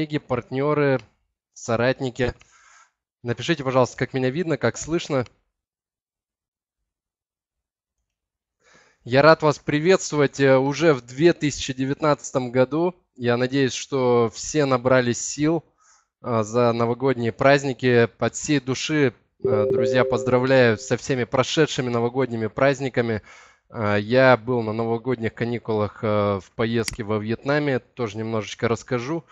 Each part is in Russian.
коллеги, партнеры, соратники. Напишите, пожалуйста, как меня видно, как слышно. Я рад вас приветствовать э, уже в 2019 году. Я надеюсь, что все набрали сил э, за новогодние праздники. под всей души, э, друзья, поздравляю со всеми прошедшими новогодними праздниками. Я был на новогодних каникулах в поездке во Вьетнаме, тоже немножечко расскажу.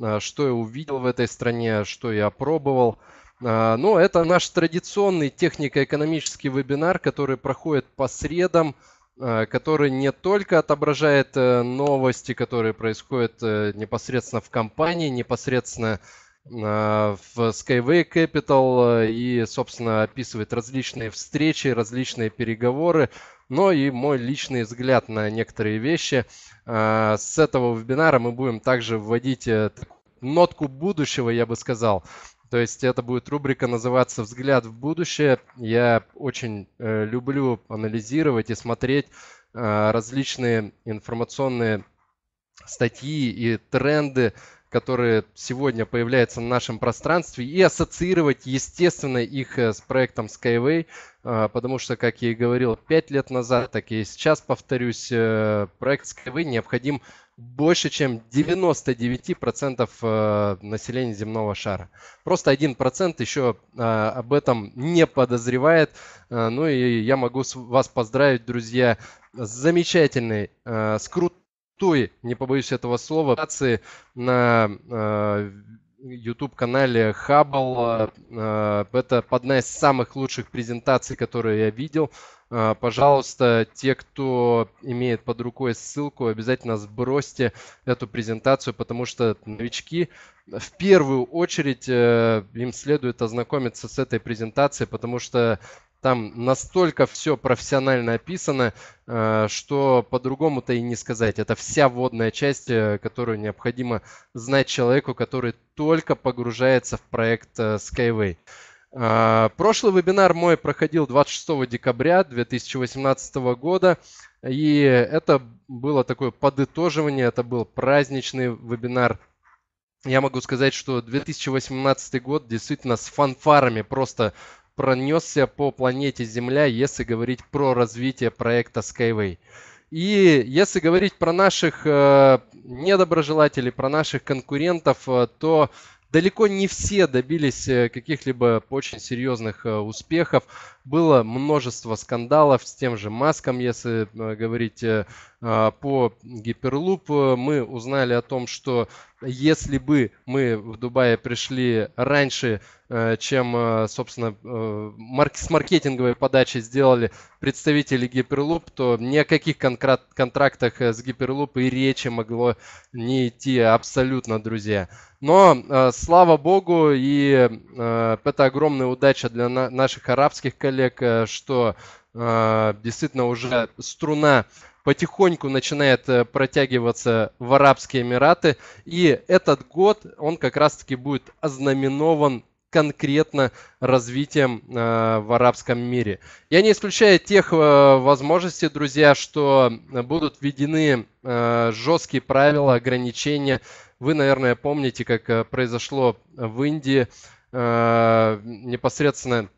А, что я увидел в этой стране, что я пробовал. А, но это наш традиционный технико-экономический вебинар, который проходит по средам, а, который не только отображает э, новости, которые происходят э, непосредственно в компании, непосредственно в Skyway Capital э, и, собственно, описывает различные встречи, различные переговоры, но и мой личный взгляд на некоторые вещи. А, с этого вебинара мы будем также вводить э, нотку будущего, я бы сказал. То есть это будет рубрика называться «Взгляд в будущее». Я очень э, люблю анализировать и смотреть э, различные информационные статьи и тренды которые сегодня появляются на нашем пространстве, и ассоциировать, естественно, их э, с проектом Skyway, э, потому что, как я и говорил пять лет назад, так и сейчас повторюсь, э, проект Skyway необходим больше, чем 99% населения земного шара. Просто 1% еще об этом не подозревает. Ну и я могу вас поздравить, друзья, с замечательной, с крутой той, не побоюсь этого слова, на э, YouTube-канале Хаббл. Э, это одна из самых лучших презентаций, которые я видел. Э, пожалуйста, те, кто имеет под рукой ссылку, обязательно сбросьте эту презентацию, потому что новички в первую очередь э, им следует ознакомиться с этой презентацией, потому что там настолько все профессионально описано, э, что по-другому-то и не сказать. Это вся вводная часть, э, которую необходимо знать человеку, который только погружается в проект э, Skyway. Прошлый вебинар мой проходил 26 декабря 2018 года, и это было такое подытоживание, это был праздничный вебинар. Я могу сказать, что 2018 год действительно с фанфарами просто пронесся по планете Земля, если говорить про развитие проекта Skyway. И если говорить про наших э, недоброжелателей, про наших конкурентов, э, то далеко не все добились э, каких-либо очень серьезных успехов. Было множество скандалов с тем же Маском, если э, говорить э, а, по Гиперлуп. Мы узнали о том, что если бы мы в Дубае пришли раньше, э, чем, собственно, с маркетинговой подачи сделали представители Гиперлуп, то ни о каких контрактах с Гиперлуп и речи могло не идти абсолютно, друзья. Но слава богу, и это огромная удача для наших арабских коллег, Олег, э, что э, действительно уже струна потихоньку начинает э, протягиваться в Арабские Эмираты. И этот год, он как раз-таки будет ознаменован конкретно развитием э, в арабском мире. Я не исключаю тех э, возможностей, друзья, что будут введены э, жесткие правила, ограничения. Вы, наверное, помните, как э, произошло в Индии непосредственно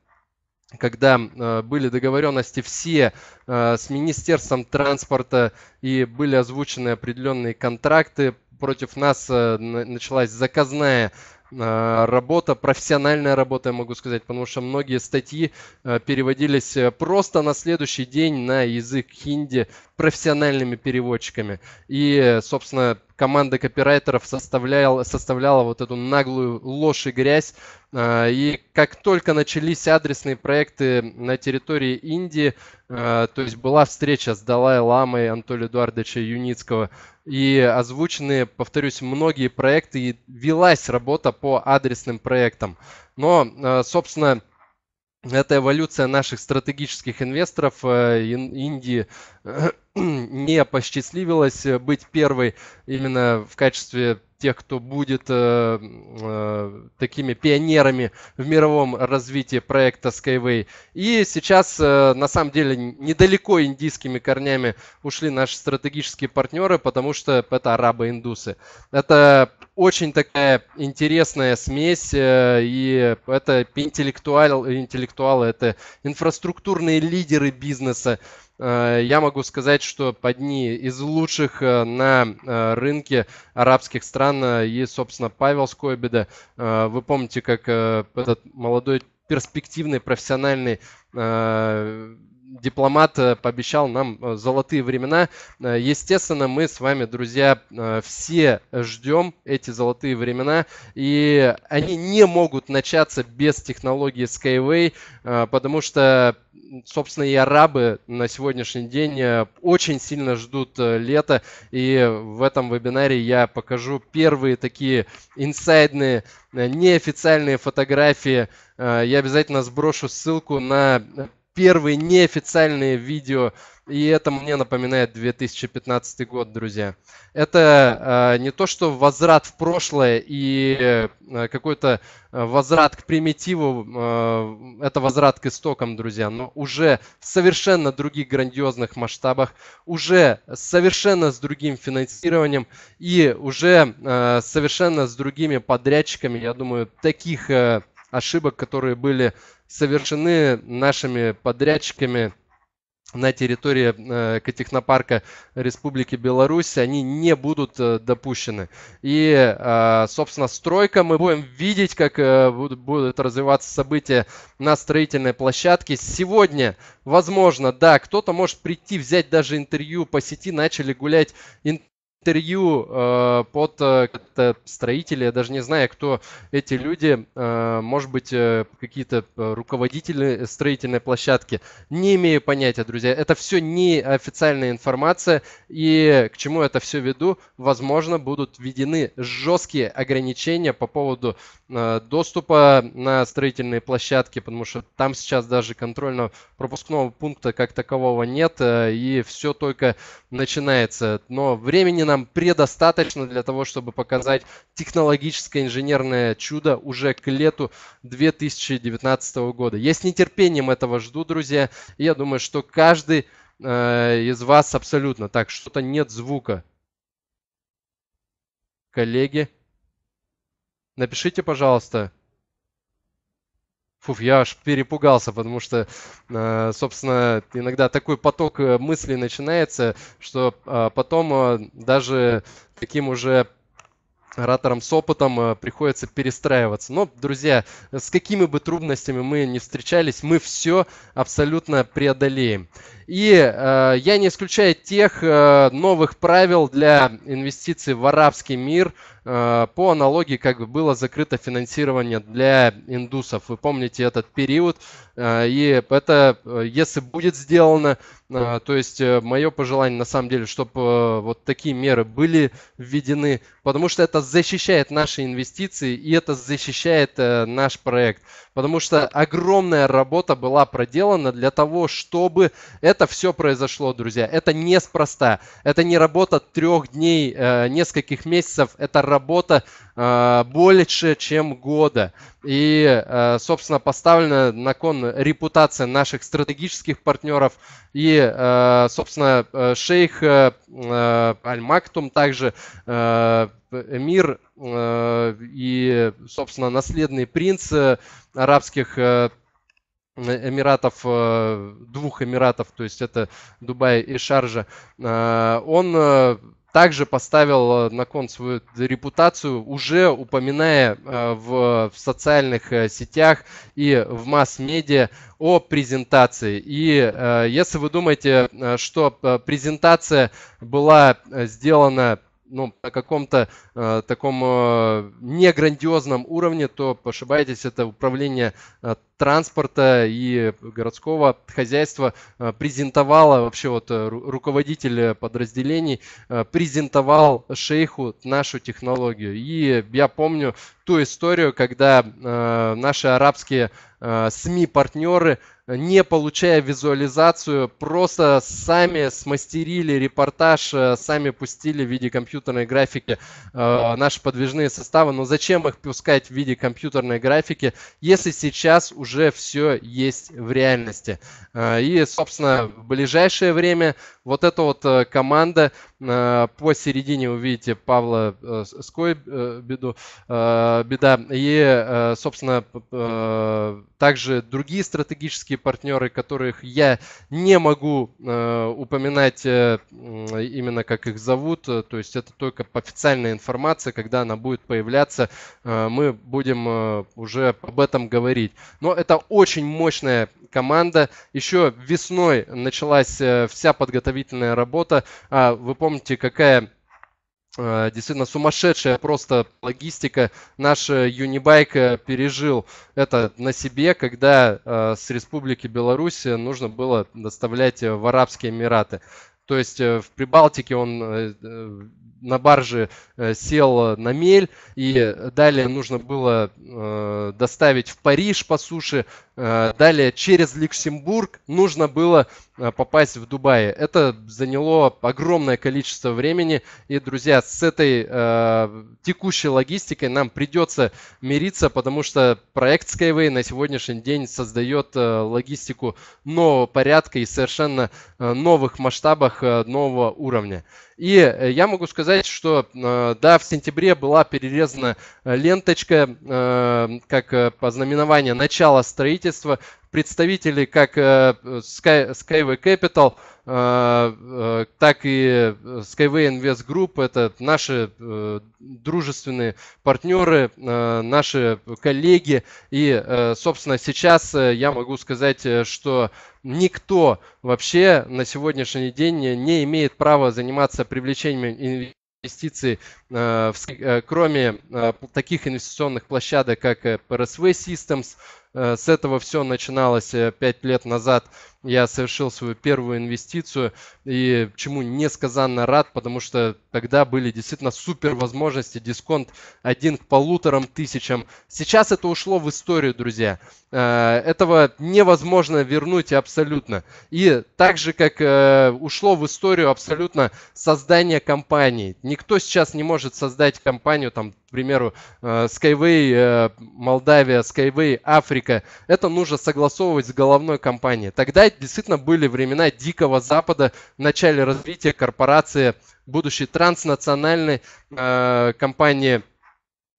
когда э, были договоренности все э, с Министерством транспорта и были озвучены определенные контракты, против нас э, началась заказная работа, профессиональная работа, я могу сказать, потому что многие статьи переводились просто на следующий день на язык хинди профессиональными переводчиками. И, собственно, команда копирайтеров составляла, составляла вот эту наглую ложь и грязь. А, и как только начались адресные проекты на территории Индии, а, то есть была встреча с Далай-Ламой Анатолия Эдуардовича Юницкого, и озвучены, повторюсь, многие проекты, и велась работа по адресным проектам. Но, а, собственно, это эволюция наших стратегических инвесторов э, Индии не посчастливилось э, быть первой именно в качестве тех, кто будет э, э, такими пионерами в мировом развитии проекта Skyway. И сейчас, э, на самом деле, недалеко индийскими корнями ушли наши стратегические партнеры, потому что это арабы-индусы. Это очень такая интересная смесь, э, и это интеллектуал, интеллектуалы, это инфраструктурные лидеры бизнеса, Э, я могу сказать, что одни из лучших э, на э, рынке арабских стран есть, собственно, Павел Скойбеда. Вы помните, как этот молодой перспективный профессиональный дипломат э, пообещал нам э, золотые времена. Э, естественно, мы с вами, друзья, все ждем эти золотые времена. И они не могут начаться без технологии Skyway, потому что, собственно, и арабы на сегодняшний день очень сильно ждут лета. И в этом вебинаре я покажу первые такие инсайдные неофициальные фотографии. Я обязательно сброшу ссылку на первые неофициальные видео, и это мне напоминает 2015 год, друзья. Это э, не то, что возврат в прошлое и э, какой-то а, возврат к примитиву, э, это возврат к истокам, друзья, но уже в совершенно других грандиозных масштабах, уже совершенно с другим финансированием и уже э, совершенно с другими подрядчиками. Я думаю, таких э, ошибок, которые были совершены нашими подрядчиками на территории э, Котехнопарка Республики Беларусь, они не будут э, допущены. И, э, собственно, стройка, мы будем видеть, как будут развиваться события на строительной площадке. Сегодня, возможно, да, кто-то может прийти, взять даже интервью по сети, начали гулять интервью э, под э, строителя, я даже не знаю, кто эти люди, э, может быть, э, какие-то э, руководители строительной площадки. Не имею понятия, друзья. Это все не официальная информация, и к чему это все веду, возможно, будут введены жесткие ограничения по поводу э, доступа на строительные площадки, потому что там сейчас даже контрольно-пропускного пункта как такового нет, э, и все только начинается. Но времени нам прям предостаточно для того, чтобы показать технологическое инженерное чудо уже к лету 2019 года. Я с нетерпением этого жду, друзья. я думаю, что каждый э, из вас абсолютно так, что-то нет звука. Коллеги, напишите, пожалуйста, Фуф, я аж перепугался, потому что, э, собственно, иногда такой поток э, мыслей начинается, что э, потом даже таким уже ораторам с опытом приходится перестраиваться. Но, друзья, с какими бы трудностями мы ни встречались, мы все абсолютно преодолеем. И э, я не исключаю тех э, новых правил для инвестиций в арабский мир э, по аналогии, как бы было закрыто финансирование для индусов. Вы помните этот период, э, и это, э, если будет сделано, э, то есть э, мое пожелание на самом деле, чтобы э, вот такие меры были введены, потому что это защищает наши инвестиции и это защищает э, наш проект, потому что огромная работа была проделана для того, чтобы это это все произошло, друзья. Это неспроста. Это не работа трех дней, э, нескольких месяцев. Это работа э, больше, чем года. И, э, собственно, поставлена на кон репутация наших стратегических партнеров. И, собственно, шейх Аль-Мактум также эмир и, собственно, наследный принц арабских Эмиратов, э, двух Эмиратов, то есть это Дубай и Шаржа, э, он э, также поставил на кон свою репутацию, уже упоминая в, социальных сетях и в масс-медиа о презентации. И если вы думаете, что презентация была сделана ну, на каком-то э, таком э, неграндиозном уровне, то ошибаетесь, это управление э, транспорта и городского хозяйства э, презентовала, вообще вот э, руководитель э, подразделений презентовал шейху нашу технологию. И я помню ту историю, когда наши арабские СМИ-партнеры, не получая визуализацию, просто сами смастерили репортаж, сами пустили в виде компьютерной графики наши подвижные составы. Но зачем их пускать в виде компьютерной графики, если сейчас уже уже все есть в реальности. Э, и, собственно, в ближайшее время вот эта вот э, команда Э, посередине вы видите Павла э, Ской э, беду, беда. И, собственно, также другие стратегические партнеры, которых я не могу упоминать именно как их зовут. То есть это только официальная информация, когда она будет появляться, мы будем уже об этом говорить. Но это очень мощная команда. Еще весной началась вся подготовительная работа. А вы помните, помните, какая э, действительно сумасшедшая просто логистика наш э, Юнибайк э, пережил это на себе, когда с Республики Беларусь нужно было доставлять в Арабские Эмираты. То есть в Прибалтике он на барже сел на мель, и далее нужно было доставить в Париж по суше, далее через Люксембург нужно было Э, попасть в Дубай. Это заняло огромное количество времени. И, друзья, с этой э, текущей логистикой нам придется мириться, потому что проект Skyway на сегодняшний день создает э, логистику нового порядка и совершенно э, новых масштабах э, нового уровня. И э, я могу сказать, что э, да, в сентябре была перерезана э, ленточка как познаменование начала строительства. Представители как Sky, Skyway Capital – Э, э, так и э, Skyway Invest Group. Это наши дружественные партнеры, наши коллеги. И, собственно, сейчас я могу сказать, что никто вообще на сегодняшний день не имеет права заниматься привлечением инвестиций инвестиций, кроме таких инвестиционных площадок, как PRSV Systems, с этого все начиналось 5 лет назад я совершил свою первую инвестицию и чему несказанно рад, потому что тогда были действительно супер возможности, дисконт один к полуторам тысячам. Сейчас это ушло в историю, друзья. Э, этого невозможно вернуть абсолютно. И так же, как э, ушло в историю абсолютно создание компании. Никто сейчас не может создать компанию, там, к примеру, э, Skyway Молдавия, Skyway Африка. Это нужно согласовывать с головной компанией. Тогда тогда действительно были времена Дикого Запада в начале развития корпорации, будущей транснациональной э, компании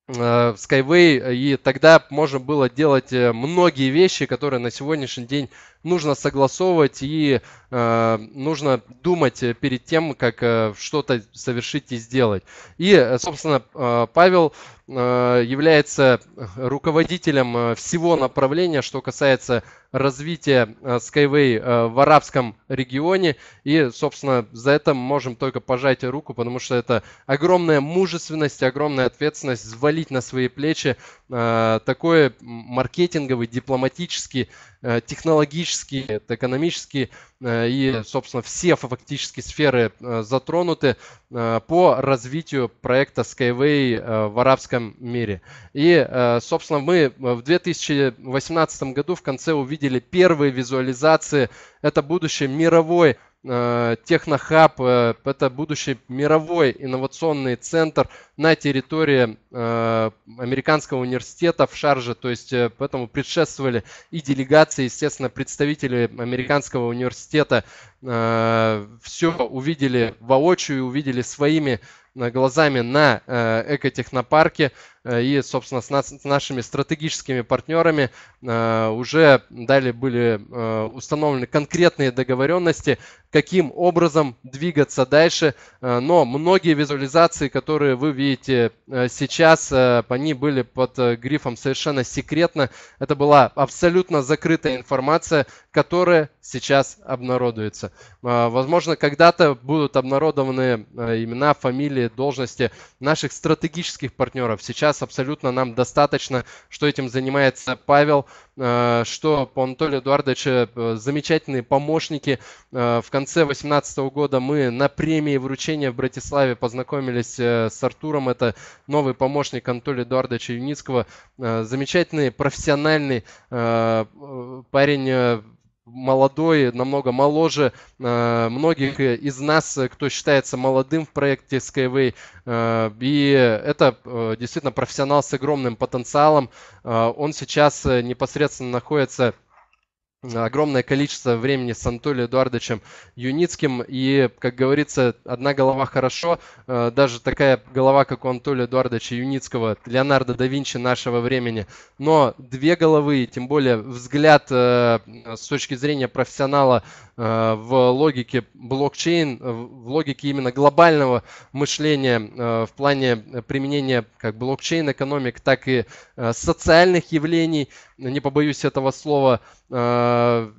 э, Skyway. И тогда можно было делать э, многие вещи, которые на сегодняшний день нужно согласовывать и э, нужно думать э, перед тем, как э, что-то совершить и сделать. И, э, собственно, э, Павел э, является руководителем э, всего направления, что касается развития Skyway в арабском регионе. И, собственно, за это можем только пожать руку, потому что это огромная мужественность, огромная ответственность взвалить на свои плечи такой маркетинговый, дипломатический, технологический политические, это экономические э, и, собственно, все фактически сферы э, затронуты э, по развитию проекта Skyway в арабском мире. И, собственно, мы в 2018 году в конце увидели первые визуализации. Это будущее мировой Э, технохаб э, – это будущий мировой инновационный центр на территории э, Американского университета в Шарже, то есть поэтому предшествовали и делегации, естественно, представители Американского университета э, все увидели воочию, увидели своими э, глазами на э, экотехнопарке э, и, собственно, с, нас, с нашими стратегическими партнерами э, уже далее были э, установлены конкретные договоренности, каким образом двигаться дальше. Э, но многие визуализации, которые вы видите э, сейчас, э, они были под э, грифом совершенно секретно. Это была абсолютно закрытая информация, которые сейчас обнародуются. А, возможно, когда-то будут обнародованы а, имена, фамилии, должности наших стратегических партнеров. Сейчас абсолютно нам достаточно, что этим занимается Павел, а, что по Анатолию Эдуардовичу замечательные помощники. В конце 2018 года мы на премии вручения в Братиславе познакомились с Артуром. Это новый помощник Анатолия Эдуардовича Юницкого. Замечательный профессиональный парень молодой, намного моложе э, многих из нас, э, кто считается молодым в проекте Skyway. Э, и это действительно профессионал с огромным потенциалом. Он сейчас непосредственно находится огромное количество времени с Анатолием Эдуардовичем Юницким. И, как говорится, одна голова хорошо. Э, даже такая голова, как у Анатолия Эдуардовича Юницкого, Леонардо да Винчи нашего времени. Но две головы, тем более взгляд э, с точки зрения профессионала э, в логике блокчейн, в логике именно глобального мышления в плане применения как блокчейн-экономик, так и социальных явлений, не побоюсь этого слова, Э,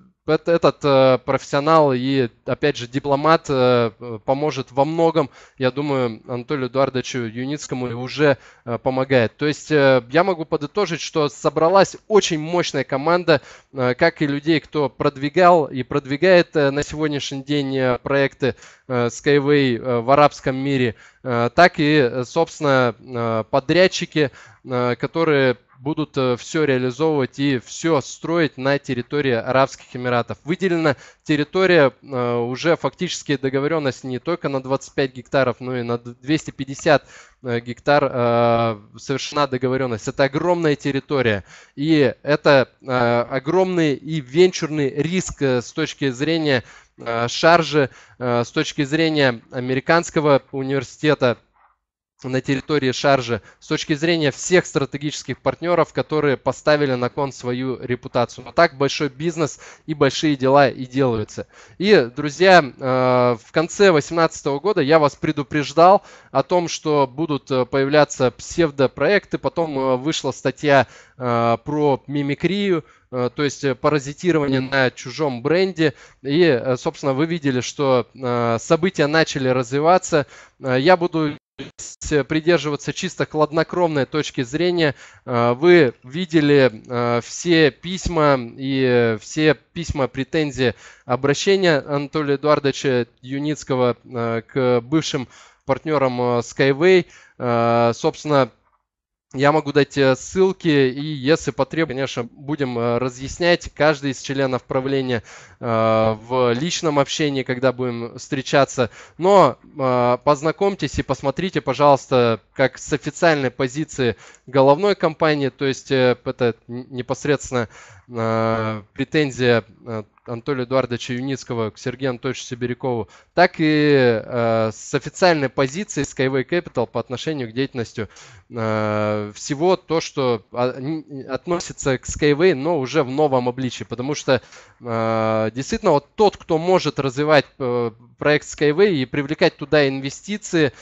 этот э, профессионал и, опять же, дипломат э, поможет во многом, я думаю, Анатолию Эдуардовичу Юницкому уже помогает. То есть я могу подытожить, что собралась очень мощная команда, как и людей, кто продвигал и продвигает на сегодняшний день проекты Skyway в арабском мире, так и, собственно, подрядчики, которые будут э, все реализовывать и все строить на территории Арабских Эмиратов. Выделена территория, э, уже фактически договоренность не только на 25 гектаров, но и на 250 э, гектар совершена договоренность. Это огромная территория. И это огромный и венчурный риск с точки зрения шаржи, с точки зрения американского университета на территории Шаржа с точки зрения всех стратегических партнеров, которые поставили на кон свою репутацию. Но так большой бизнес и большие дела и делаются. И, друзья, э, в конце 2018 года я вас предупреждал о том, что будут э, появляться псевдопроекты. Потом э, вышла статья про мимикрию, то есть паразитирование на чужом бренде. И, собственно, вы видели, что события начали развиваться. Я буду Э, придерживаться чисто хладнокровной точки зрения. Э, вы видели э, все письма и все письма претензии обращения Анатолия Эдуардовича Юницкого к бывшим партнерам Skyway. Собственно, я могу дать э, ссылки, и если потребуется, конечно, будем э, разъяснять каждый из членов правления э, в личном общении, когда будем встречаться. Но познакомьтесь и посмотрите, пожалуйста, как с официальной позиции головной компании, то есть это непосредственно Э, претензия э, Анатолия Эдуардовича Юницкого к Сергею Анатольевичу Сибирякову, так и э, с официальной позиции Skyway Capital по отношению к деятельности всего то, что относится к Skyway, но уже в новом обличии. Потому что действительно вот тот, кто может развивать проект Skyway и привлекать туда инвестиции,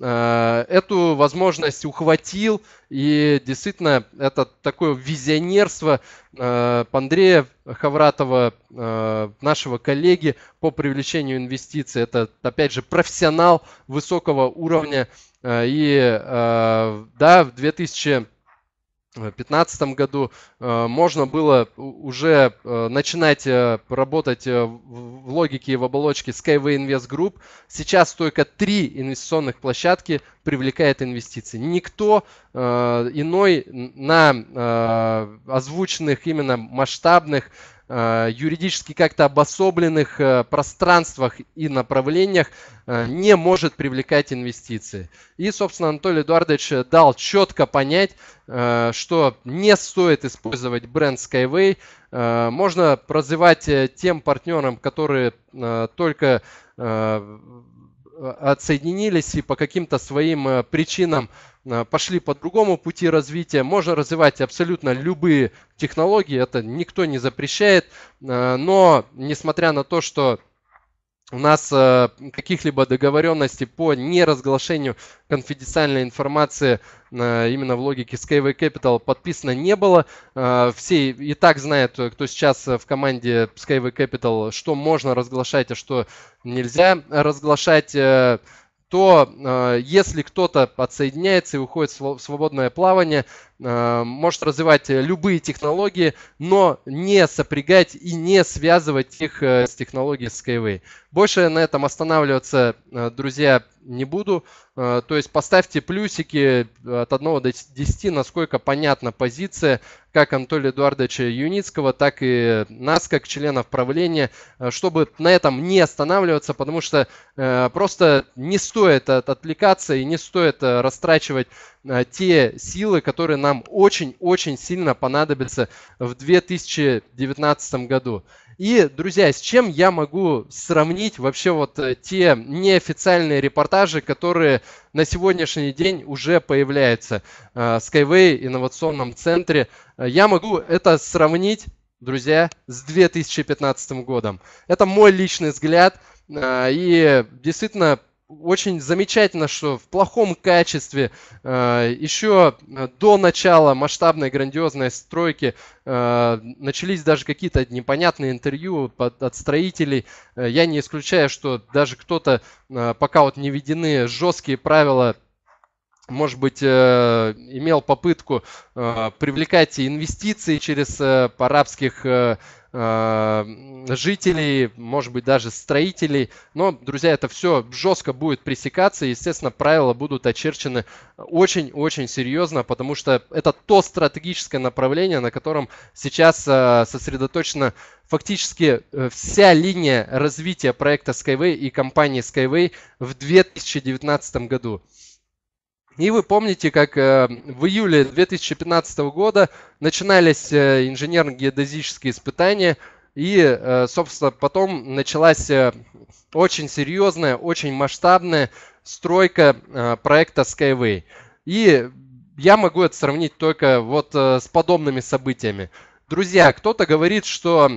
Э, эту возможность ухватил. И действительно, это такое визионерство э, Андрея Хавратова, э, нашего коллеги по привлечению инвестиций. Это, опять же, профессионал высокого уровня. И да, в 2000 2015 э, году э, можно было уже э, начинать работать в логике и в оболочке Skyway Invest Group. Сейчас только три инвестиционных площадки привлекает инвестиции. Никто иной на озвученных именно масштабных Э, юридически как-то обособленных э, пространствах и направлениях э, не может привлекать инвестиции. И, собственно, Анатолий Эдуардович дал четко понять, что не стоит использовать бренд Skyway. Можно развивать тем партнерам, которые только а, отсоединились и по каким-то своим э, причинам э, пошли по другому пути развития. Можно развивать абсолютно любые технологии, это никто не запрещает. Э, но несмотря на то, что у нас э, каких-либо договоренностей по неразглашению конфиденциальной информации именно в логике Skyway Capital подписано не было. Э, все и так знают, кто сейчас в команде Skyway Capital, что можно разглашать, а что нельзя разглашать э, то если кто-то подсоединяется и уходит в свободное плавание, Э, может развивать э, любые технологии, но не сопрягать и не связывать их э, с технологией Skyway. Больше на этом останавливаться, друзья, не буду. То есть поставьте плюсики от 1 до 10, насколько понятна позиция как Анатолия Эдуардовича Юницкого, так и нас, как членов правления, чтобы на этом не останавливаться, потому что просто не стоит отвлекаться и не стоит растрачивать те силы, которые на нам очень-очень сильно понадобится в 2019 году. И, друзья, с чем я могу сравнить вообще вот э, те неофициальные репортажи, которые на сегодняшний день уже появляются э, в Skyway инновационном центре? Э, я могу это сравнить, друзья, с 2015 годом. Это мой личный взгляд. И действительно очень замечательно, что в плохом качестве э, еще э, до начала масштабной грандиозной стройки э, начались даже какие-то непонятные интервью под, от строителей. Э, я не исключаю, что даже кто-то, э, пока вот не введены жесткие правила может быть, э, имел попытку привлекать инвестиции через арабских Э, жителей, может быть, даже строителей. Но, друзья, это все жестко будет пресекаться, естественно, правила будут очерчены очень-очень серьезно, потому что это то стратегическое направление, на котором сейчас э, сосредоточена фактически э, вся линия развития проекта Skyway и компании Skyway в 2019 году. И вы помните, как э, в июле 2015 года начинались э, инженерно-геодезические испытания, и, э, собственно, потом началась очень серьезная, очень масштабная стройка проекта Skyway. И я могу это сравнить только вот с подобными событиями. Друзья, кто-то говорит, что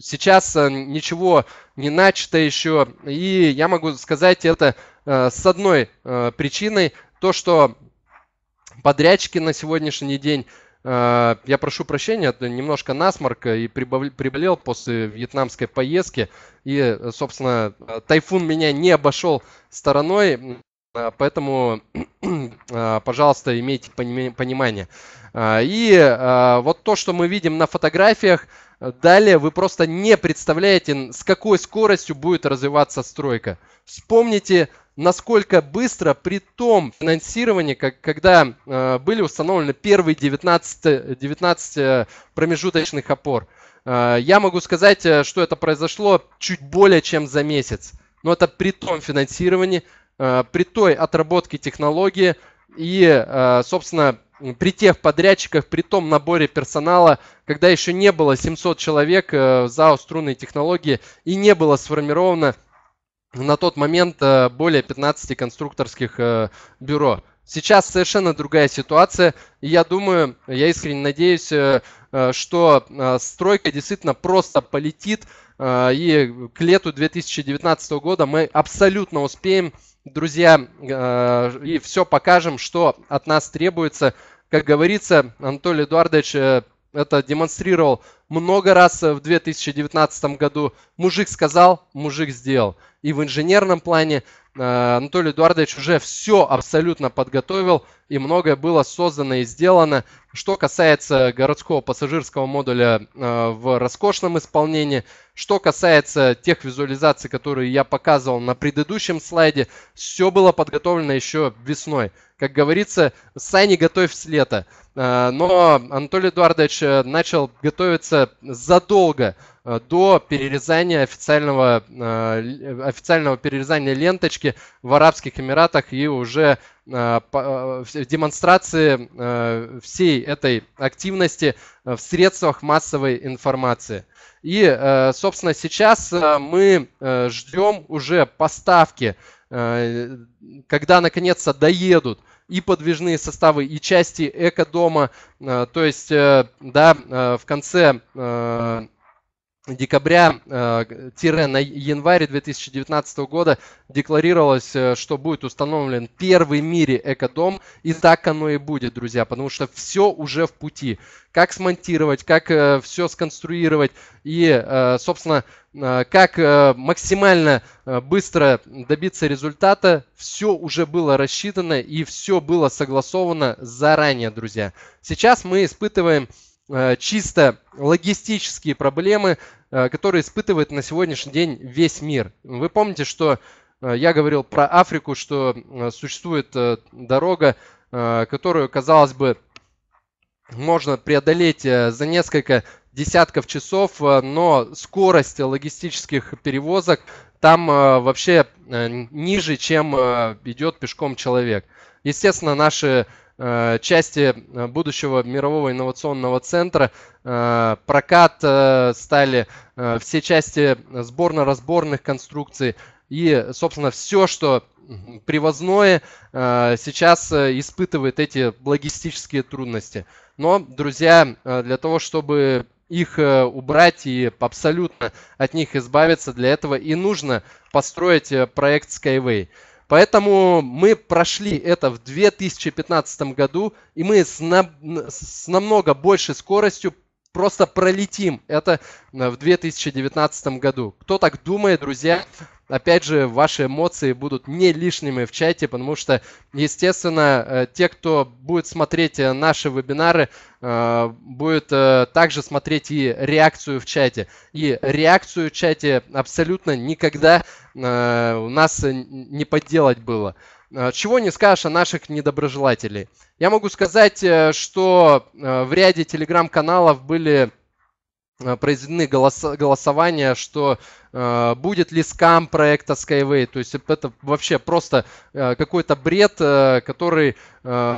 сейчас э, ничего не начато еще. И я могу сказать это э, с одной э, причиной, то, что подрядчики на сегодняшний день я прошу прощения, немножко насморка и приболел после вьетнамской поездки. И, собственно, тайфун меня не обошел стороной. А, поэтому, а, пожалуйста, имейте понимание. А, и вот то, что мы видим на фотографиях, далее вы просто не представляете, с какой скоростью будет развиваться стройка. Вспомните, насколько быстро при том финансировании, когда были установлены первые 19, 19 э, промежуточных опор. Я могу сказать, э, что это произошло чуть более чем за месяц. Но это при том финансировании, Э, при той отработке технологии и, э, собственно, при тех подрядчиках, при том наборе персонала, когда еще не было 700 человек в э, ЗАО «Струнные технологии» и не было сформировано на тот момент более 15 конструкторских бюро. Сейчас совершенно другая ситуация, и я думаю, я искренне надеюсь, что стройка действительно просто полетит, и к лету 2019 года мы абсолютно успеем друзья, э, и все покажем, что от нас требуется. Как говорится, Анатолий Эдуардович э, это демонстрировал много раз в 2019 году. Мужик сказал, мужик сделал. И в инженерном плане э, Анатолий Эдуардович уже все абсолютно подготовил и многое было создано и сделано. Что касается городского пассажирского модуля э, в роскошном исполнении, что касается тех визуализаций, которые я показывал на предыдущем слайде, все было подготовлено еще весной. Как говорится, сани готовь с лета. Э, но Анатолий Эдуардович э, начал готовиться задолго до перерезания официального, официального перерезания ленточки в Арабских Эмиратах и уже Э, э, демонстрации э, всей этой активности в средствах массовой информации. И, собственно, сейчас мы ждем уже поставки, когда наконец-то доедут и подвижные составы, и части экодома. То есть, да, в конце декабря э, на январь 2019 года декларировалось, э, что будет установлен первый в мире экодом, и так оно и будет, друзья, потому что все уже в пути. Как смонтировать, как э, все сконструировать и, собственно, как максимально быстро добиться результата, все уже было рассчитано и все было согласовано заранее, друзья. Сейчас мы испытываем Э, чисто логистические проблемы, э, которые испытывает на сегодняшний день весь мир. Вы помните, что э, я говорил про Африку, что существует дорога, которую, казалось бы, можно преодолеть за несколько десятков часов, но скорость логистических перевозок там вообще ниже, чем идет пешком человек. Естественно, наши Э, части э, будущего мирового инновационного центра. Э, прокат стали все части сборно-разборных конструкций и, собственно, все, что привозное, сейчас испытывает эти логистические трудности. Но, друзья, для того, чтобы их убрать и абсолютно от них избавиться, для этого и нужно построить проект Skyway. Поэтому мы прошли это в 2015 году, и мы с, на, с намного большей скоростью просто пролетим это э, в 2019 году. Кто так думает, друзья, опять же, ваши эмоции будут не лишними в чате, потому что, естественно, э, те, кто будет смотреть э, наши вебинары, э, будет также смотреть и реакцию в чате. И реакцию в чате абсолютно никогда у нас не подделать было. Чего не скажешь о наших недоброжелателей. Я могу сказать, что в ряде телеграм-каналов были произведены голосования, что Э, будет ли скам проекта Skyway. То есть это вообще просто э, какой-то бред, э, который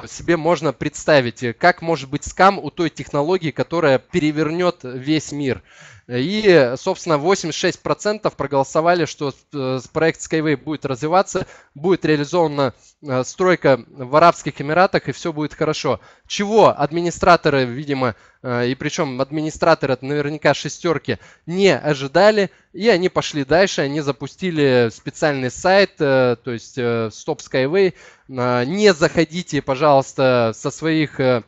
себе можно представить. Как может быть скам у той технологии, которая перевернет весь мир? И, собственно, 86% проголосовали, что проект Skyway будет развиваться, будет реализована стройка в Арабских Эмиратах, и все будет хорошо. Чего администраторы, видимо, и причем администраторы наверняка шестерки, не ожидали – и они пошли дальше, они запустили специальный сайт, э, то есть э, Stop Skyway. Не заходите, пожалуйста, со своих э,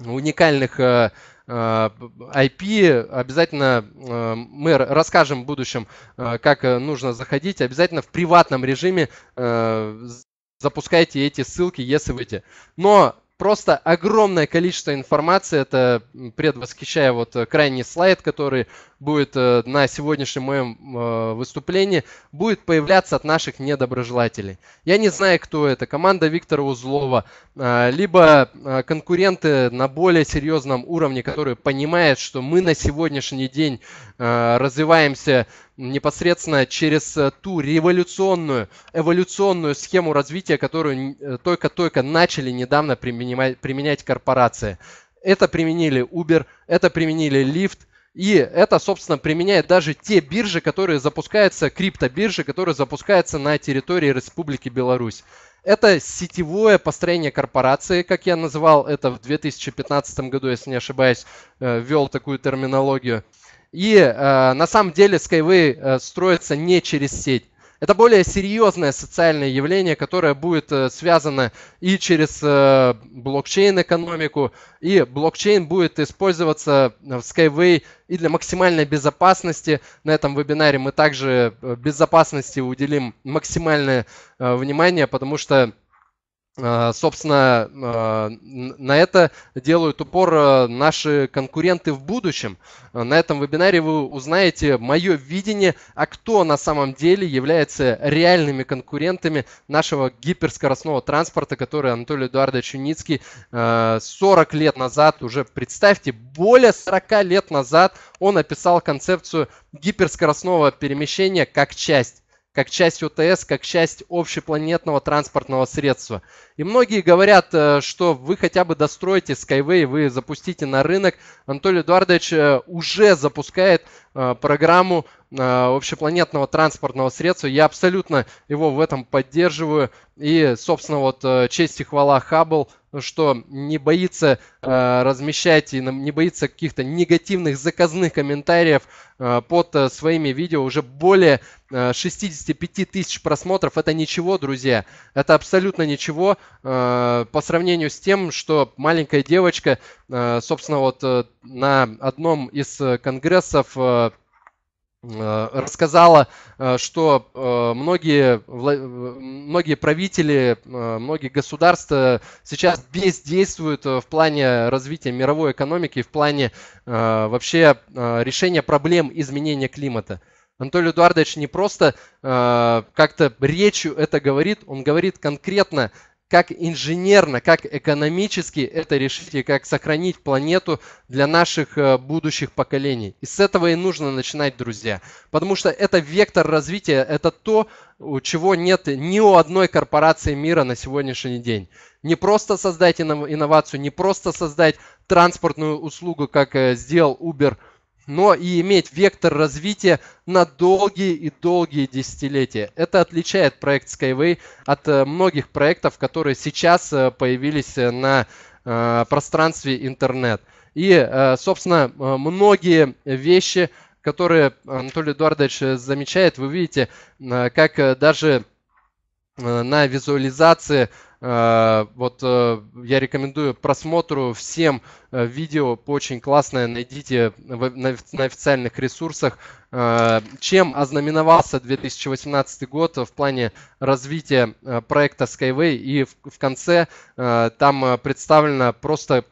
уникальных IP. Обязательно мы расскажем в будущем, как нужно заходить. Обязательно в приватном режиме запускайте эти ссылки, если выйти. Но просто огромное количество информации. Это предвосхищая вот э, крайний слайд, который будет э, на сегодняшнем моем э, выступлении, будет появляться от наших недоброжелателей. Я не знаю, кто это. Команда Виктора Узлова, а, либо а, конкуренты на более серьезном уровне, которые понимают, что мы на сегодняшний день а, развиваемся непосредственно через э, ту революционную, эволюционную схему развития, которую э, только-только начали недавно применять, применять корпорации. Это применили Uber, это применили Lyft, и это, собственно, применяет даже те биржи, которые запускаются, криптобиржи, которые запускаются на территории Республики Беларусь. Это сетевое построение корпорации, как я называл это в 2015 году, если не ошибаюсь, э, ввел такую терминологию. И э, на самом деле Skyway э, строится не через сеть. Это более серьезное социальное явление, которое будет э, связано и через э, блокчейн-экономику, и блокчейн будет использоваться в Skyway и для максимальной безопасности. На этом вебинаре мы также э, безопасности уделим максимальное э, внимание, потому что а, собственно, а, на это делают упор а, наши конкуренты в будущем. На этом вебинаре вы узнаете мое видение, а кто на самом деле является реальными конкурентами нашего гиперскоростного транспорта, который Анатолий Эдуардович Юницкий 40 лет назад, уже представьте, более 40 лет назад он описал концепцию гиперскоростного перемещения как часть как часть ОТС, как часть общепланетного транспортного средства. И многие говорят, э, что вы хотя бы достроите Skyway, вы запустите на рынок. Анатолий Эдуардович э, уже запускает Э, программу э, общепланетного транспортного средства. Я абсолютно его в этом поддерживаю. И, собственно, вот э, честь и хвала Хаббл, что не боится размещать и не боится каких-то негативных заказных комментариев под своими видео. Уже более 65 тысяч просмотров. Это ничего, друзья. Это абсолютно ничего по сравнению с тем, что маленькая девочка Э, собственно, вот э, на одном из э, конгрессов рассказала, что многие, многие правители, многие государства сейчас бездействуют в плане развития мировой экономики, в плане вообще решения проблем изменения климата. Анатолий Эдуардович не просто как-то речью это говорит, он говорит конкретно как инженерно, как экономически это решить и как сохранить планету для наших э, будущих поколений. И с этого и нужно начинать, друзья. Потому что это вектор развития, это то, чего нет ни у одной корпорации мира на сегодняшний день. Не просто создать инновацию, не просто создать транспортную услугу, как э, сделал Uber – но и иметь вектор развития на долгие и долгие десятилетия. Это отличает проект Skyway от э, многих проектов, которые сейчас э, появились э, на пространстве интернет. И, собственно, многие вещи, которые Анатолий Эдуардович замечает, вы видите, как даже на визуализации Э, вот э, я рекомендую просмотру всем э, видео, очень классное, найдите на официальных ресурсах. Чем ознаменовался 2018 год в плане развития проекта Skyway и в конце там представлена просто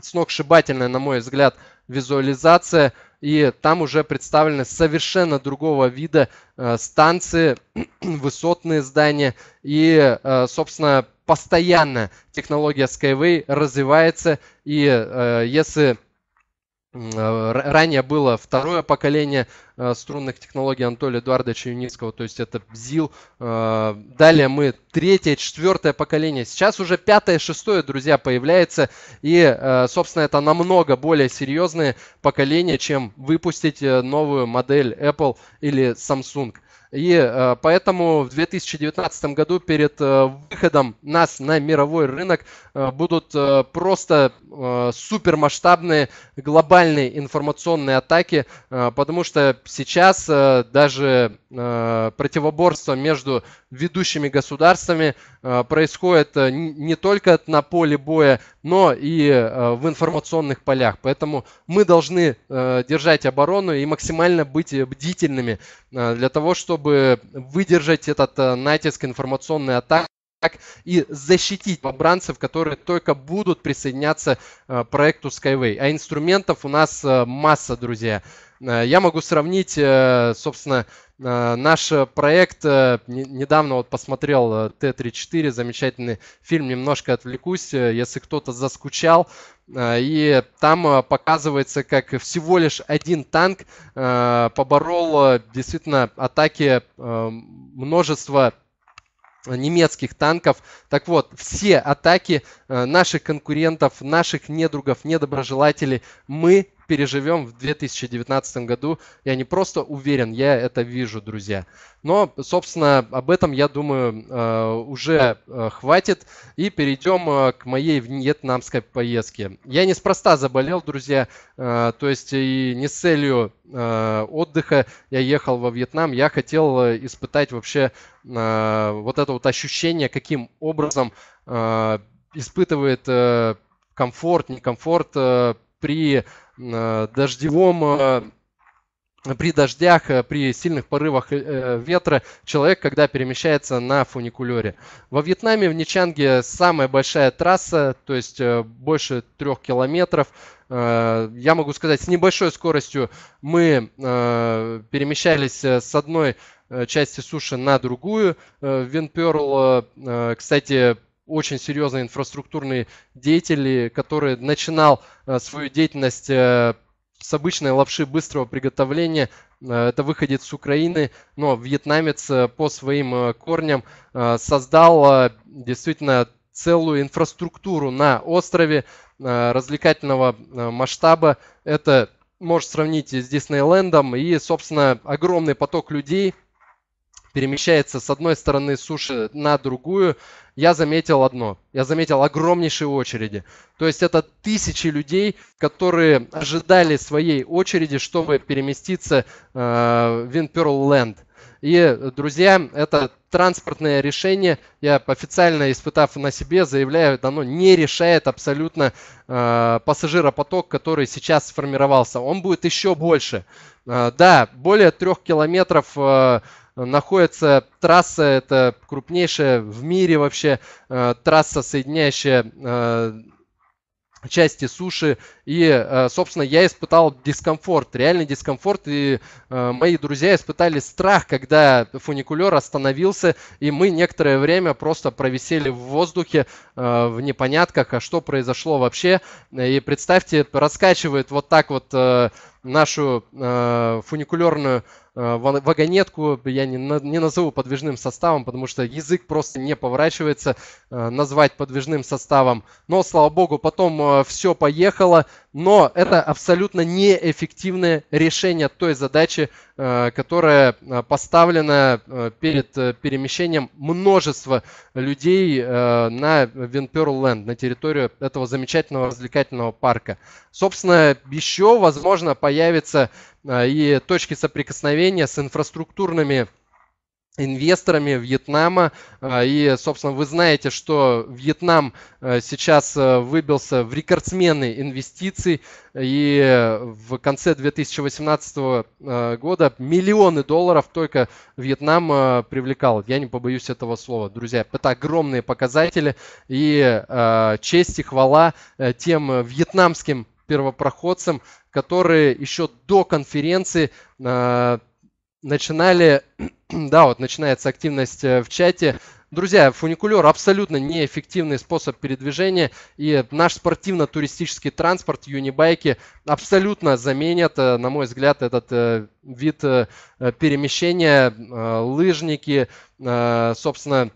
сногсшибательная, на мой взгляд, визуализация, и там уже представлены совершенно другого вида э, станции, высотные здания, и, э, собственно, постоянно технология Skyway развивается, и э, если Э, ранее было второе поколение э, струнных технологий Анатолия Эдуардовича Юницкого, то есть это БЗИЛ. Э, далее мы третье, четвертое поколение. Сейчас уже пятое, шестое, друзья, появляется. И, собственно, это намного более серьезные поколения, чем выпустить новую модель Apple или Samsung. И э, поэтому в 2019 году перед э, выходом нас на мировой рынок э, будут просто супермасштабные глобальные информационные атаки, потому что сейчас даже Э, противоборство между ведущими государствами э, происходит э, не только на поле боя, но и в информационных полях. Поэтому мы должны держать оборону и максимально быть бдительными для того, чтобы выдержать этот натиск информационной атаки и защитить бобранцев, которые только будут присоединяться к проекту Skyway. А инструментов у нас масса, друзья. Я могу сравнить, собственно, Э, наш э, проект э, недавно вот посмотрел Т-34, замечательный фильм, немножко отвлекусь, если кто-то заскучал. И там показывается, как всего лишь один танк поборол действительно атаки множества немецких танков. Так вот, все атаки наших конкурентов, наших недругов, недоброжелателей мы переживем в 2019 году. Я не просто уверен, я это вижу, друзья. Но, собственно, об этом, я думаю, э, уже э, хватит. И перейдем э, к моей вьетнамской поездке. Я неспроста заболел, друзья, то есть и не с целью отдыха я ехал во Вьетнам. Я хотел испытать вообще вот это вот ощущение, каким образом испытывает комфорт, некомфорт при Э, дождевом э, при дождях, э, при сильных порывах ветра человек, когда перемещается на фуникулере. Во Вьетнаме, в Ничанге самая большая трасса, то есть больше трех километров. Я могу сказать, с небольшой скоростью мы перемещались с одной части суши на другую. Винперл, кстати, очень серьезные инфраструктурные деятели, который начинал э, свою деятельность э, с обычной лапши быстрого приготовления. Э, это выходец с Украины, но вьетнамец по своим корням создал действительно целую инфраструктуру на острове развлекательного масштаба. Это может сравнить с Диснейлендом и, собственно, огромный поток людей, перемещается с одной стороны суши на другую, я заметил одно. Я заметил огромнейшие очереди. То есть это тысячи людей, которые ожидали своей очереди, чтобы переместиться э, в Винперл Ленд. И, друзья, это транспортное решение, я официально испытав на себе, заявляю, оно ну, не решает абсолютно э, пассажиропоток, который сейчас сформировался. Он будет еще больше. Э, да, более трех километров э, находится трасса, это крупнейшая в мире вообще э, трасса, соединяющая э, части суши и, э, собственно, я испытал дискомфорт, реальный дискомфорт. И э, мои друзья испытали страх, когда фуникулер остановился, и мы некоторое время просто провисели в воздухе э, в непонятках, а что произошло вообще. И представьте, раскачивает вот так вот нашу фуникулерную вагонетку, я не, на, не назову подвижным составом, потому что язык просто не поворачивается назвать подвижным составом. Но, слава богу, потом все поехало, но это абсолютно неэффективное решение той задачи, э, которая э, поставлена э, перед перемещением множества людей на Винперл Ленд, на территорию этого замечательного развлекательного парка. Собственно, еще, возможно, появятся и точки соприкосновения с инфраструктурными инвесторами Вьетнама. А, и, собственно, вы знаете, что Вьетнам э, сейчас э, выбился в рекордсмены инвестиций. И э, в конце 2018 года миллионы долларов только Вьетнам привлекал. Я не побоюсь этого слова, друзья. Это огромные показатели. И честь и хвала тем вьетнамским первопроходцам, которые еще до конференции начинали, да, вот начинается активность э, в чате. Друзья, фуникулер абсолютно неэффективный способ передвижения, и наш спортивно-туристический транспорт, юнибайки, абсолютно заменят, э, на мой взгляд, этот э, вид перемещения, лыжники, собственно,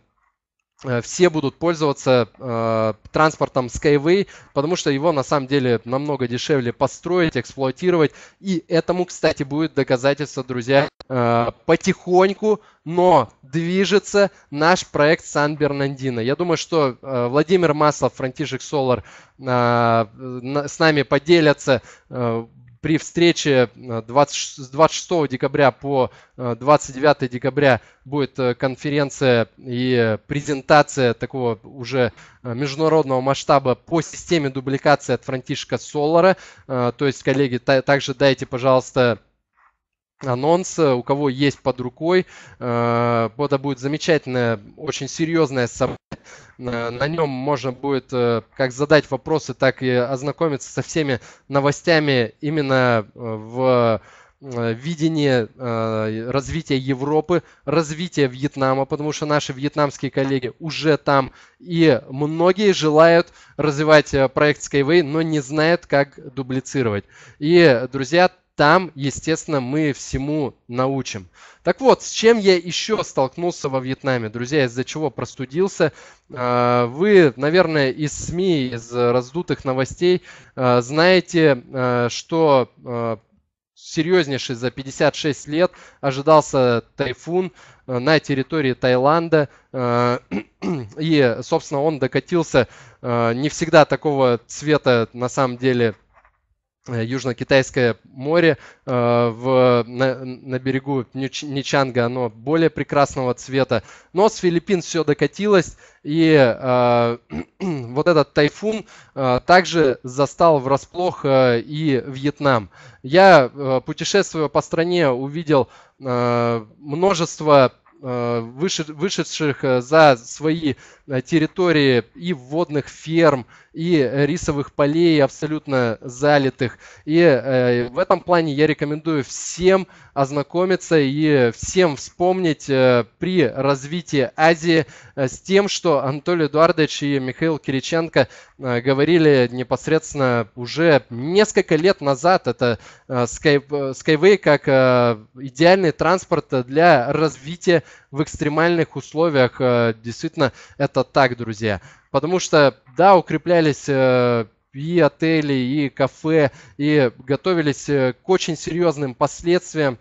Э, все будут пользоваться э, транспортом Skyway, потому что его на самом деле намного дешевле построить, эксплуатировать. И этому, кстати, будет доказательство, друзья, э, потихоньку, но движется наш проект Сан-Бернандино. Я думаю, что э, Владимир Маслов, Франтишек Солар э, с нами поделятся. Э, при встрече 20, э, с 26 декабря по 29 э, декабря будет э, конференция и презентация такого уже международного масштаба по системе дубликации от Франтишка Солара. То есть, коллеги, также дайте, пожалуйста, анонс, у кого есть под рукой. Это будет замечательное, очень серьезное событие на нем можно будет э, как задать вопросы, так и ознакомиться со всеми новостями именно э, в э, видение развития Европы, развития Вьетнама, потому что наши вьетнамские коллеги уже там, и многие желают развивать проект Skyway, но не знают, как дублицировать. И, друзья, там, естественно, мы всему научим. Так вот, с чем я еще столкнулся во Вьетнаме, друзья, из-за чего простудился. А, вы, наверное, из СМИ, из раздутых новостей а, знаете, а, что серьезнейший за 56 лет ожидался тайфун на территории Таиланда. И, собственно, он докатился не всегда такого цвета, на самом деле, Э, Южно-Китайское море э, в, на, на берегу Ничанга, оно более прекрасного цвета. Но с Филиппин все докатилось, и э, вот этот тайфун э, также застал врасплох э, и Вьетнам. Я, э, путешествуя по стране, увидел э, множество э, вышедших за свои территории и водных ферм, и э, рисовых полей абсолютно залитых. И э, в этом плане я рекомендую всем ознакомиться и всем вспомнить э, при развитии Азии с тем, что Анатолий Эдуардович и Михаил Кириченко говорили непосредственно уже несколько лет назад. Это э, Skyway как идеальный транспорт для развития в экстремальных условиях. действительно, это так, друзья. Потому что, да, укреплялись э, и отели, и кафе, и готовились э, к очень серьезным последствиям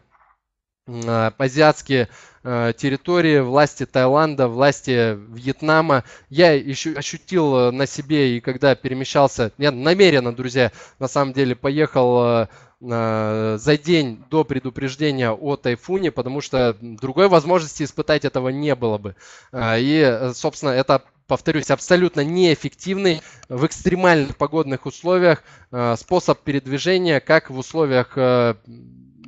э, азиатские территории, власти Таиланда, власти Вьетнама. Я еще ощутил на себе, и когда перемещался, я намеренно, друзья, на самом деле поехал за день до предупреждения о тайфуне, потому что другой возможности испытать этого не было бы. И, собственно, это повторюсь, абсолютно неэффективный в экстремальных погодных условиях э, способ передвижения, как в условиях э,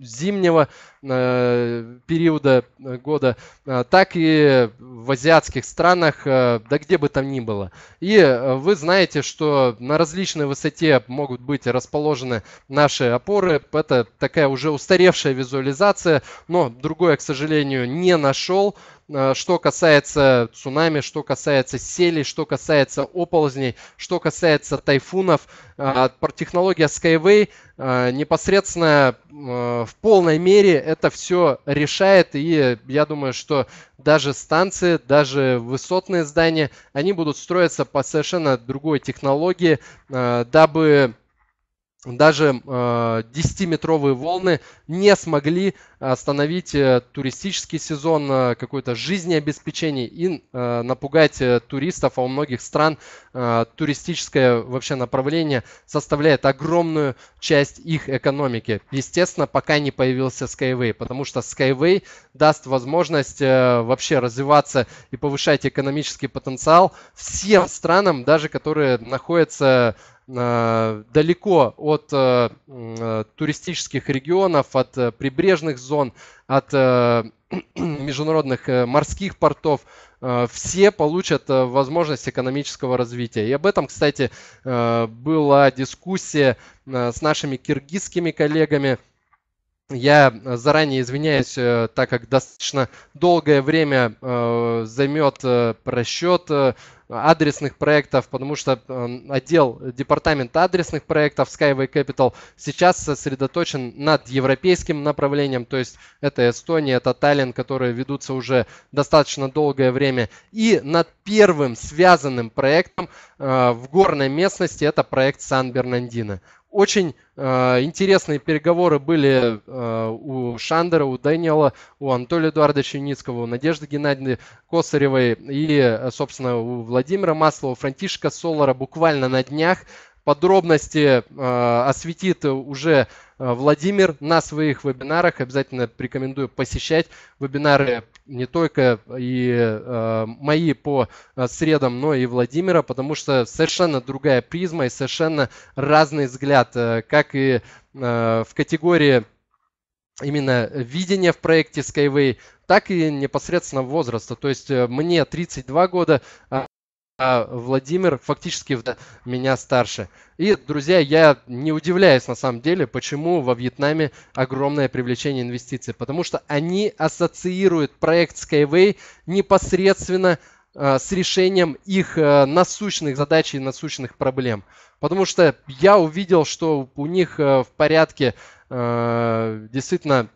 зимнего э, периода года, так и в азиатских странах, да где бы там ни было. И вы знаете, что на различной высоте могут быть расположены наши опоры. Это такая уже устаревшая визуализация, но другое, к сожалению, не нашел. Э, что касается цунами, что касается селей, что касается оползней, что касается тайфунов. Э, про Технология Skyway э, непосредственно в полной мере это все решает. И я думаю, что даже станции, даже высотные здания, они будут строиться по совершенно другой технологии, дабы даже 10-метровые э, волны не смогли остановить э, туристический сезон, э, какое-то жизнеобеспечение и напугать туристов. А у многих стран туристическое вообще направление составляет огромную часть их экономики. Естественно, пока не появился Skyway, потому что Skyway даст возможность вообще развиваться и повышать экономический потенциал всем странам, даже которые находятся Э, далеко от э, э, туристических регионов, от прибрежных зон, от международных морских портов, все получат возможность экономического развития. И об этом, кстати, была дискуссия с нашими киргизскими коллегами – я э, заранее извиняюсь, э, так как достаточно долгое время э, займет расчет адресных проектов, потому что эм, отдел, департамент адресных проектов Skyway Capital сейчас сосредоточен над европейским направлением, то есть это Эстония, это Таллин, которые ведутся уже достаточно долгое время, и над первым связанным проектом в горной местности, это проект Сан-Бернандино. Очень э, интересные переговоры были э, у Шандера, у Дэниела, у Анатолия Эдуардовича Юницкого, у Надежды Геннадьевны Косаревой и, собственно, у Владимира Маслова, Франтишка Солара буквально на днях. Подробности э, осветит уже Э, Владимир на своих вебинарах. Обязательно рекомендую посещать вебинары не только и э, мои по э, средам, но и Владимира, потому что совершенно другая призма и совершенно разный взгляд, как и в категории именно видения в проекте Skyway, так и непосредственно возраста. То есть мне 32 года, а а Владимир фактически меня старше. И, друзья, я не удивляюсь на самом деле, почему во Вьетнаме огромное привлечение инвестиций. Потому что они ассоциируют проект Skyway непосредственно а, с решением их а, насущных задач и насущных проблем. Потому что я увидел, что у них а, в порядке действительно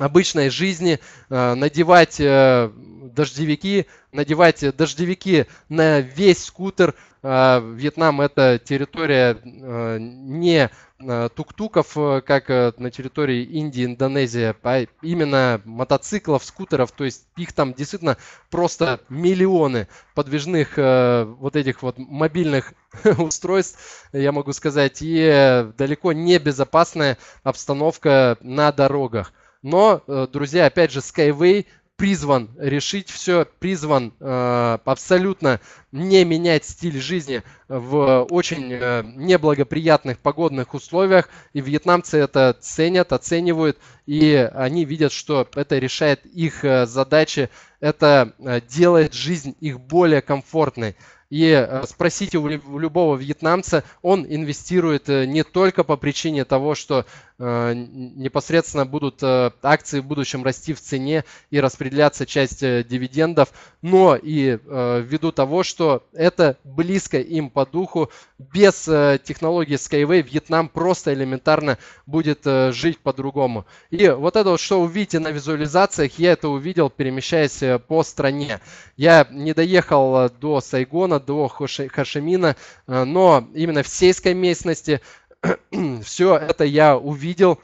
обычной жизни, э, надевать э, дождевики, надевать дождевики на весь скутер. Э, Вьетнам это территория не тук-туков, как на территории Индии, Индонезия, а именно мотоциклов, скутеров, то есть их там действительно просто миллионы подвижных вот этих вот мобильных устройств, я могу сказать, и далеко не безопасная обстановка на дорогах. Но, э, друзья, опять же, Skyway призван решить все, призван э, абсолютно не менять стиль жизни в очень э, неблагоприятных погодных условиях. И вьетнамцы это ценят, оценивают, и они видят, что это решает их э, задачи, это э, делает жизнь их более комфортной. И э, спросите у любого вьетнамца, он инвестирует э, не только по причине того, что Э, непосредственно будут э, акции в будущем расти в цене и распределяться часть э, дивидендов, но и ввиду того, что это близко им по духу, без технологии Skyway Вьетнам просто элементарно будет жить по-другому. И вот это вот, что увидите на визуализациях, я это увидел, перемещаясь по стране. Я не доехал до Сайгона, до Хашимина, но именно в сельской местности Все это я увидел,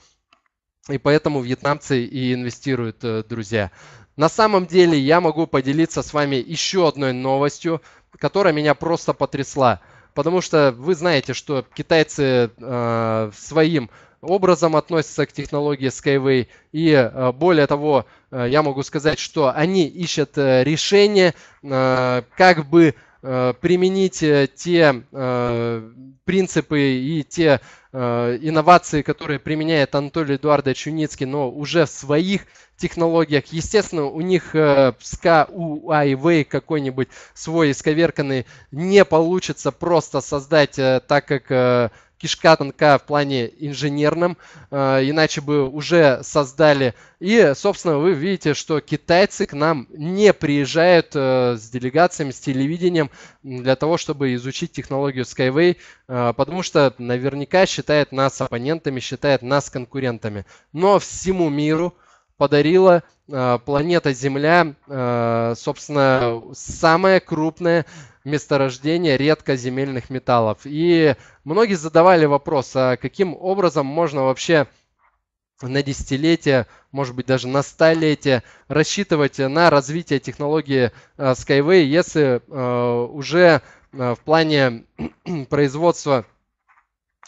и поэтому вьетнамцы и инвестируют, э, друзья. На самом деле я могу поделиться с вами еще одной новостью, которая меня просто потрясла. Потому что вы знаете, что китайцы э, своим образом относятся к технологии Skyway. И э, более того, э, я могу сказать, что они ищут решение, как бы Э, применить э, те э, принципы и те инновации, которые применяет Анатолий Эдуардович Юницкий, но уже в своих технологиях. Естественно, у них СКА, UI, какой-нибудь свой исковерканный не получится просто создать так, как кишка тонкая в плане инженерном, э, иначе бы уже создали. И, собственно, вы видите, что китайцы к нам не приезжают э, с делегациями, с телевидением для того, чтобы изучить технологию Skyway, э, потому что наверняка считают нас оппонентами, считают нас конкурентами. Но всему миру подарила планета Земля, собственно, самая крупная месторождения редкоземельных металлов. И многие задавали вопрос, а каким образом можно вообще на десятилетие, может быть даже на столетие рассчитывать на развитие технологии э, Skyway, если э, уже э, в плане производства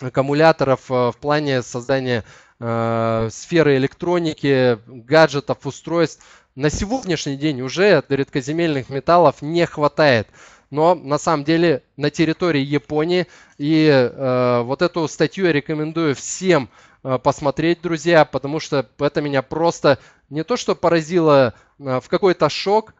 аккумуляторов, в плане создания сферы электроники, гаджетов, устройств на сегодняшний день уже редкоземельных металлов не хватает но на самом деле на территории Японии. И э, вот эту статью я рекомендую всем э, посмотреть, друзья, потому что это меня просто не то что поразило э, в какой-то шок,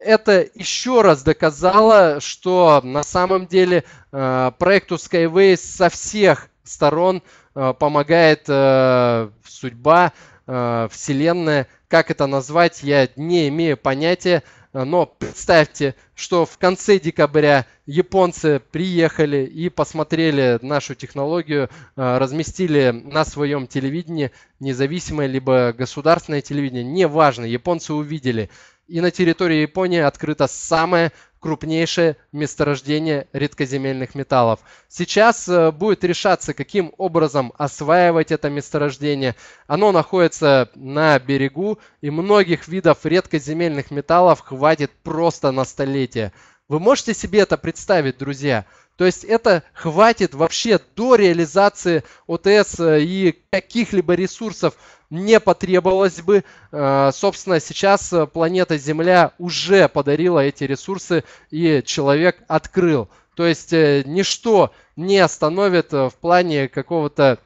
это еще раз доказало, что на самом деле э, проекту Skyway со всех сторон э, помогает э, судьба, э, вселенная, как это назвать, я не имею понятия. Э, но представьте, что в конце декабря японцы приехали и посмотрели нашу технологию, э, разместили на своем телевидении, независимое либо государственное телевидение, неважно, японцы увидели. И на территории Японии открыта самая крупнейшее месторождение редкоземельных металлов. Сейчас э, будет решаться, каким образом осваивать это месторождение. Оно находится на берегу, и многих видов редкоземельных металлов хватит просто на столетие. Вы можете себе это представить, друзья? То есть это хватит вообще до реализации ОТС э, и каких-либо ресурсов не потребовалось бы. Э, собственно, сейчас э, планета Земля уже подарила эти ресурсы и человек открыл. То есть ничто не остановит в плане какого-то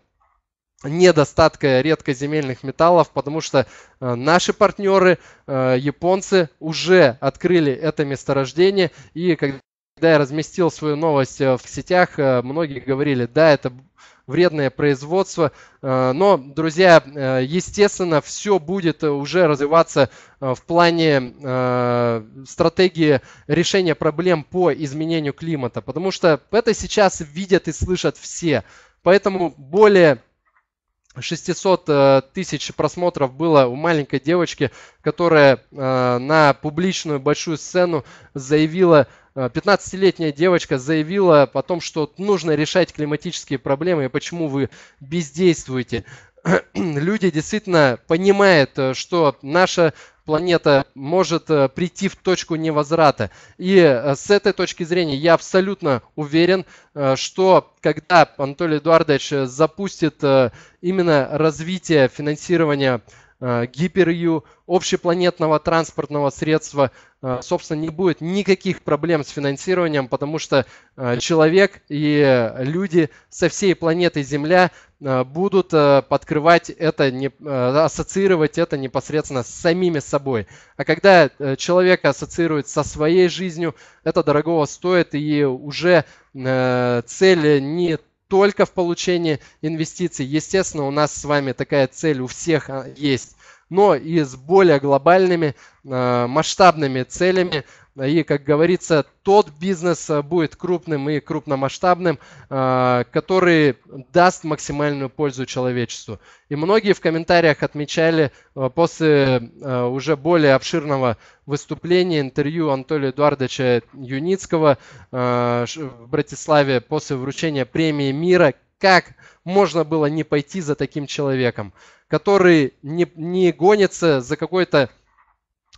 недостатка редкоземельных металлов, потому что наши партнеры, японцы, уже открыли это месторождение. И когда когда я разместил свою новость э, в сетях, э, многие говорили, да, это вредное производство. Э, но, друзья, естественно, все будет уже развиваться в плане стратегии решения проблем по изменению климата, потому что это сейчас видят и слышат все. Поэтому более 600 тысяч просмотров было у маленькой девочки, которая на публичную большую сцену заявила 15-летняя э, девочка заявила о том, что нужно решать климатические проблемы и почему вы бездействуете. Люди действительно понимают, э, что наша планета может э, прийти в точку невозврата. И с этой точки зрения я абсолютно уверен, что когда Анатолий Эдуардович запустит именно развитие финансирования Э, гиперю общепланетного транспортного средства, э, собственно, не будет никаких проблем с финансированием, потому что э, человек и люди со всей планеты Земля будут подкрывать это, ассоциировать это непосредственно с самими собой. А когда человек ассоциирует со своей жизнью, это дорого стоит, и уже цель не только в получении инвестиций. Естественно, у нас с вами такая цель у всех а, есть но и с более глобальными э, масштабными целями. И, как говорится, тот бизнес э, будет крупным и крупномасштабным, э, который даст максимальную пользу человечеству. И многие в комментариях отмечали после уже более обширного выступления, интервью Анатолия Эдуардовича Юницкого в Братиславе после вручения премии мира, как можно было не пойти за таким человеком который не, не гонится за какой-то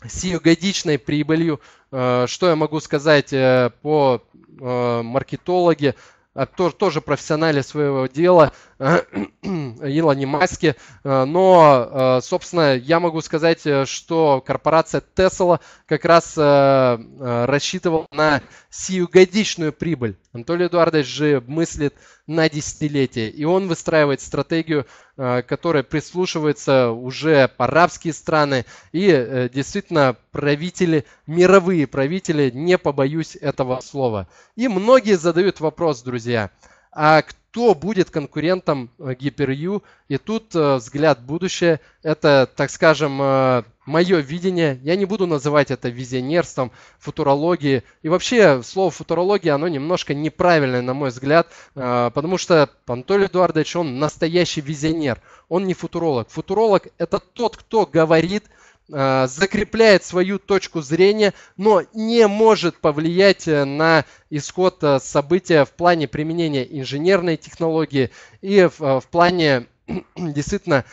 сиюгодичной прибылью. Э, что я могу сказать э, по э, маркетологе, а, тоже тоже профессионале своего дела, Э, Илоне Маске. Э, но, э, собственно, я могу сказать, что корпорация Tesla как раз рассчитывала на сиюгодичную прибыль. Анатолий Эдуардович же мыслит на десятилетие, и он выстраивает стратегию, которая прислушивается уже арабские страны и действительно правители, мировые правители, не побоюсь этого слова. И многие задают вопрос, друзья, а кто кто будет конкурентом GyperU. Э, И тут э, взгляд в будущее. Это, так скажем, э, мое видение. Я не буду называть это визионерством, футурологией. И вообще, слово футурология, оно немножко неправильное, на мой взгляд, потому что Анатолий Эдуардович, он настоящий визионер. Он не футуролог. Футуролог – это тот, кто говорит – Э, закрепляет свою точку зрения, но не может повлиять э, на исход э, события в плане применения инженерной технологии и в, в плане действительно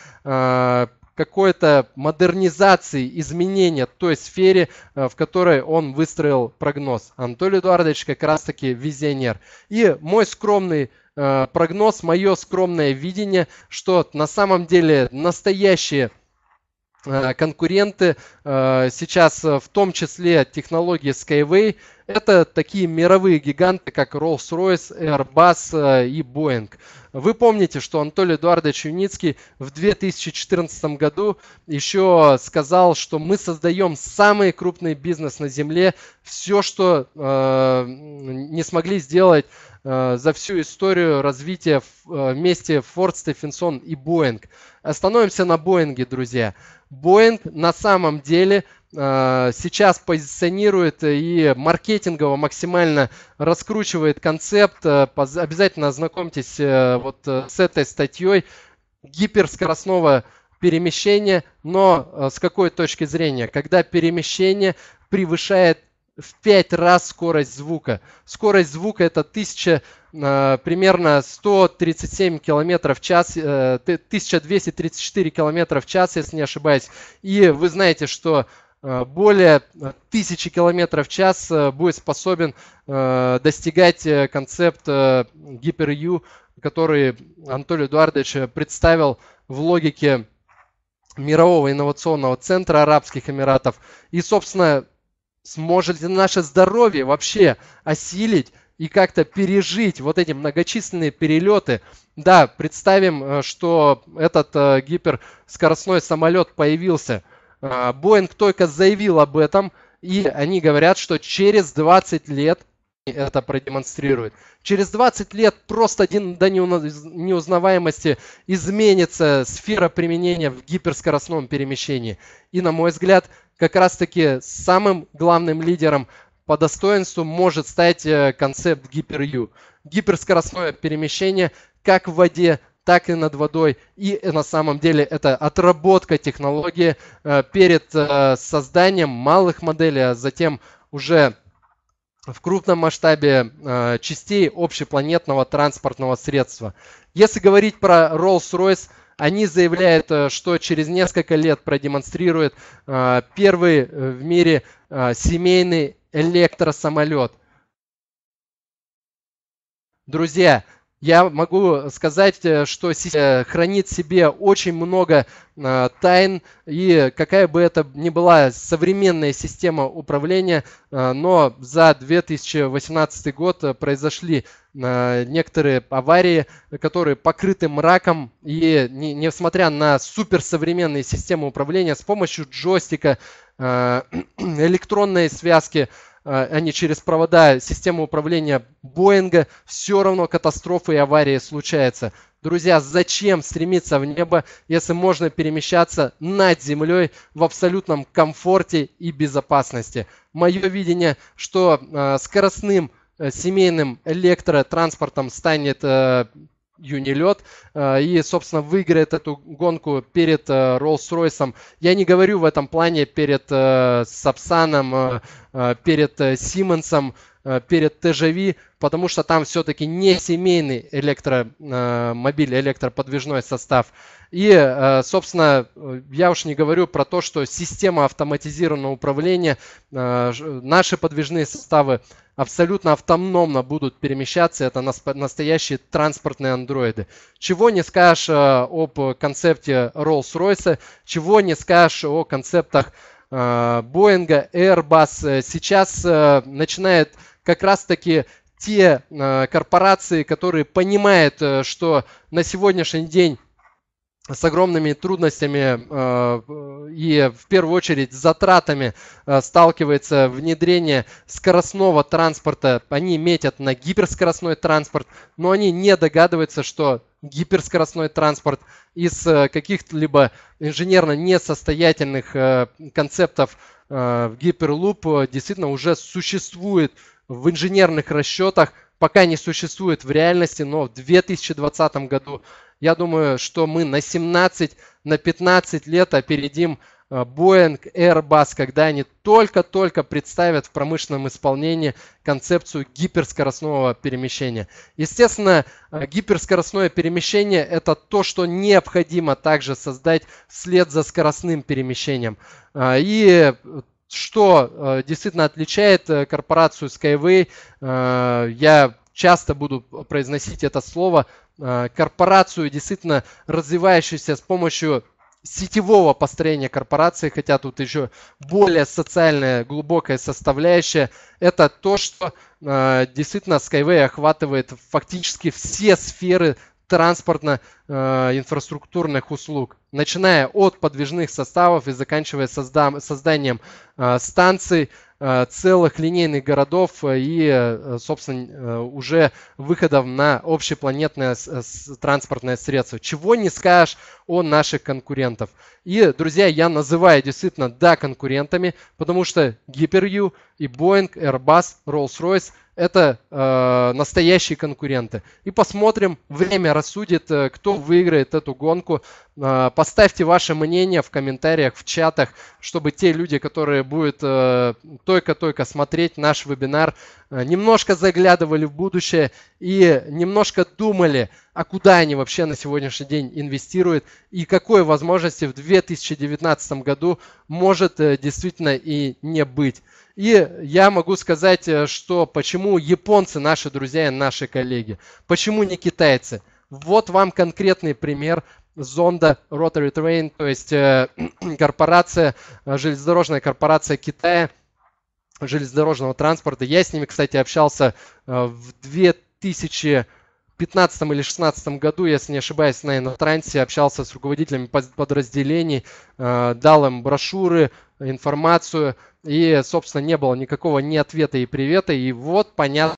какой-то модернизации, изменения той сфере, в которой он выстроил прогноз. Анатолий Эдуардович как раз-таки визионер. И мой скромный прогноз, мое скромное видение, что на самом деле настоящие Э, конкуренты э, сейчас, э, в том числе технологии Skyway, это такие мировые гиганты, как Rolls-Royce, Airbus и Boeing. Вы помните, что Анатолий Эдуардович Юницкий в 2014 году еще сказал, что мы создаем самый крупный бизнес на Земле, все, что э, не смогли сделать э, за всю историю развития вместе Ford, Stephenson и Boeing. Остановимся на Боинге, друзья. Боинг на самом деле э, сейчас позиционирует и маркетингово максимально раскручивает концепт. Э, обязательно ознакомьтесь э, вот с этой статьей гиперскоростного перемещения, но с какой точки зрения? Когда перемещение превышает в 5 раз скорость звука. Скорость звука это 1000 Э, примерно 137 километров в час, 1234 э, км в час, если не ошибаюсь. И вы знаете, что э, более 1000 километров в час будет способен достигать концепт Гипер-Ю, который Анатолий Эдуардович представил в логике Мирового инновационного центра Арабских Эмиратов. И, собственно, сможет наше здоровье вообще осилить и как-то пережить вот эти многочисленные перелеты. Да, представим, э, что этот э, гиперскоростной самолет появился. Э, Боинг только заявил об этом, и они говорят, что через 20 лет это продемонстрирует. Через 20 лет просто до неузнаваемости изменится сфера применения в гиперскоростном перемещении. И, на мой взгляд, как раз-таки самым главным лидером – по достоинству может стать э, концепт гиперю Гиперскоростное перемещение как в воде, так и над водой. И э, на самом деле это отработка технологии э, перед созданием малых моделей, а затем уже в крупном масштабе частей общепланетного транспортного средства. Если говорить про Rolls-Royce, они заявляют, что через несколько лет продемонстрируют первый в мире семейный электросамолет. Друзья, я могу сказать, э, что э, хранит в себе очень много э, тайн, и какая бы это ни была современная система управления, но за 2018 год произошли некоторые аварии, которые покрыты мраком, и несмотря на суперсовременные системы управления, с помощью джойстика Э, электронные связки, э, они через провода, система управления Боинга, все равно катастрофы и аварии случаются. Друзья, зачем стремиться в небо, если можно перемещаться над землей в абсолютном комфорте и безопасности? Мое видение, что э, скоростным семейным электротранспортом станет юнилет э, и, собственно, выиграет эту гонку перед э, Роллс-Ройсом. Я не говорю в этом плане перед э, Сапсаном, перед Симмонсом, Э, перед TGV, потому что там все-таки не семейный электромобиль, э, электроподвижной состав. И, э, собственно, я уж не говорю про то, что система автоматизированного управления, наши подвижные составы абсолютно автономно будут перемещаться. Это настоящие транспортные андроиды. Чего не скажешь об концепте Rolls-Royce, чего не скажешь о концептах Боинга, Airbus. Сейчас начинает как раз-таки те э, корпорации, которые понимают, э, что на сегодняшний день с огромными трудностями э, и в первую очередь затратами сталкивается внедрение скоростного транспорта. Они метят на гиперскоростной транспорт, но они не догадываются, что гиперскоростной транспорт из каких-либо инженерно несостоятельных концептов гиперлуп действительно уже существует в инженерных расчетах пока не существует в реальности, но в 2020 году я думаю, что мы на 17, на 15 лет опередим э, Boeing, Airbus, когда они только-только представят в промышленном исполнении концепцию гиперскоростного перемещения. Естественно, э, гиперскоростное перемещение – это то, что необходимо также создать вслед за скоростным перемещением. Э, и что э, действительно отличает э, корпорацию Skyway, э, я часто буду произносить это слово, корпорацию, действительно развивающуюся с помощью сетевого построения корпорации, хотя тут еще более социальная глубокая составляющая, это то, что э, действительно Skyway охватывает фактически все сферы транспортно-инфраструктурных э, услуг, начиная от подвижных составов и заканчивая созданием э, станций, э, целых линейных городов и, собственно, уже выходом на общепланетное транспортное средство. Чего не скажешь о наших конкурентов. И, друзья, я называю действительно, да, конкурентами, потому что GiperU и Boeing, Airbus, Rolls-Royce – это э, настоящие конкуренты. И посмотрим, время рассудит, э, кто выиграет эту гонку. Э, поставьте ваше мнение в комментариях, в чатах, чтобы те люди, которые будут э, только-только смотреть наш вебинар, э, немножко заглядывали в будущее и немножко думали – а куда они вообще на сегодняшний день инвестируют и какой возможности в 2019 году может э, действительно и не быть. И я могу сказать, э, что почему японцы наши друзья и наши коллеги, почему не китайцы. Вот вам конкретный пример зонда Rotary Train, то есть э, корпорация, железнодорожная корпорация Китая, железнодорожного транспорта. Я с ними, кстати, общался в 2000 2015 или 2016 году, если не ошибаюсь, на Инотрансе общался с руководителями подразделений, э, дал им брошюры, информацию, и, собственно, не было никакого ни ответа и привета, и вот понятно,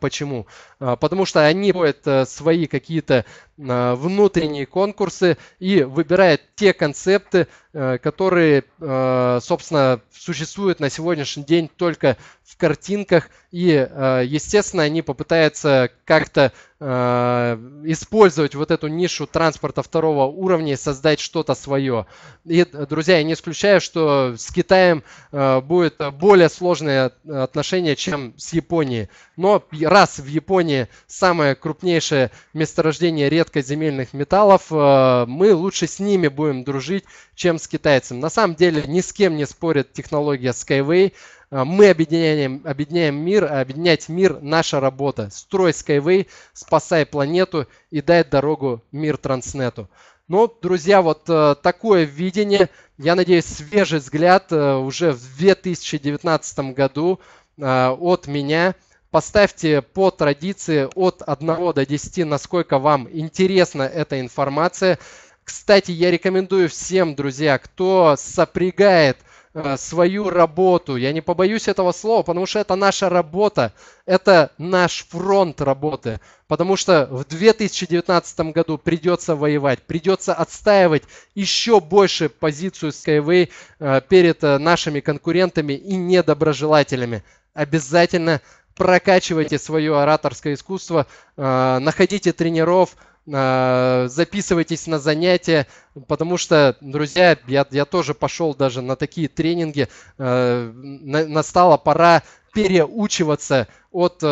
почему. Э, потому что они вводят э, свои какие-то внутренние конкурсы и выбирает те концепты, э, которые, э, собственно, существуют на сегодняшний день только в картинках. И, э, естественно, они попытаются как-то использовать вот эту нишу транспорта второго уровня и создать что-то свое. И, друзья, я не исключаю, что с Китаем будет более сложное отношение, чем с Японией. Но раз в Японии самое крупнейшее месторождение редких редкоземельных металлов, э, мы лучше с ними будем дружить, чем с китайцами. На самом деле ни с кем не спорит технология Skyway. Э, мы объединяем, объединяем мир, а объединять мир – наша работа. Строй Skyway, спасай планету и дай дорогу мир Транснету. Но, ну, друзья, вот э, такое видение, я надеюсь, свежий взгляд уже в 2019 году от меня – Поставьте по традиции от 1 до 10, насколько вам интересна эта информация. Кстати, я рекомендую всем, друзья, кто сопрягает э, свою работу. Я не побоюсь этого слова, потому что это наша работа, это наш фронт работы. Потому что в 2019 году придется воевать, придется отстаивать еще больше позицию Skyway э, перед э, нашими конкурентами и недоброжелателями. Обязательно прокачивайте свое ораторское искусство, э, находите тренеров, э, записывайтесь на занятия, потому что, друзья, я, я тоже пошел даже на такие тренинги, э, настала пора переучиваться от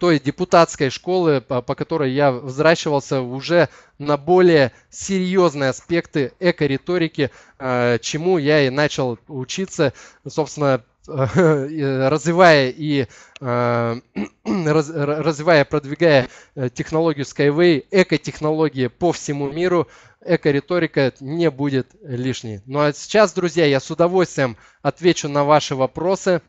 той депутатской школы, по которой я взращивался уже на более серьезные аспекты эко-риторики, чему я и начал учиться, собственно, Э, э, развивая и э, развивая, продвигая технологию Skyway, экотехнологии по всему миру, эко-риторика не будет лишней. Ну а сейчас, друзья, я с удовольствием отвечу на ваши вопросы.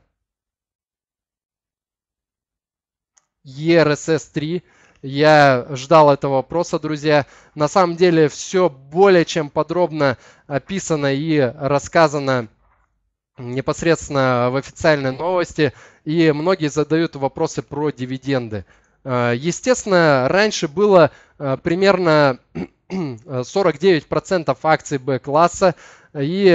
ERSS 3. Я ждал этого вопроса, друзья. На самом деле все более чем подробно описано и рассказано непосредственно в официальной новости, и многие задают вопросы про дивиденды. Э, естественно, раньше было э, примерно 49% э, акций Б-класса, и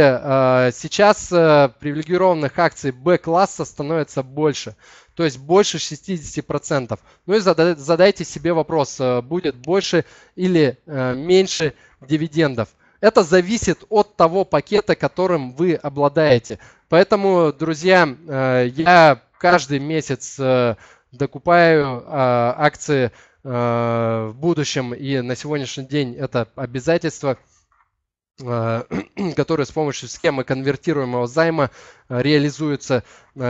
сейчас привилегированных акций Б-класса становится больше, то есть больше 60%. Ну и задайте себе вопрос, будет больше или меньше дивидендов. Это зависит от того пакета, которым вы обладаете. Поэтому, друзья, э, я каждый месяц э, докупаю э, акции в будущем, и на сегодняшний день это обязательство которое с помощью схемы конвертируемого займа реализуется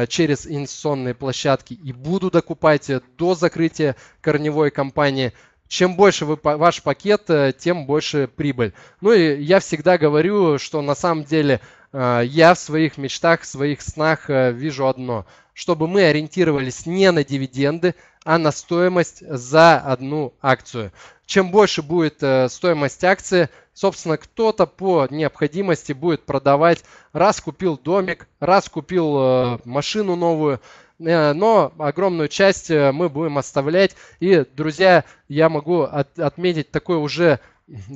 через инвестиционные площадки и буду докупать до закрытия корневой компании – чем больше вы, ваш пакет, э, тем больше прибыль. Ну и я всегда говорю, что на самом деле э, я в своих мечтах, в своих снах э, вижу одно, чтобы мы ориентировались не на дивиденды, а на стоимость за одну акцию. Чем больше будет стоимость акции, собственно, кто-то по необходимости будет продавать, раз купил домик, раз купил машину новую, Э, но огромную часть э, мы будем оставлять. И, друзья, я могу от, отметить такое уже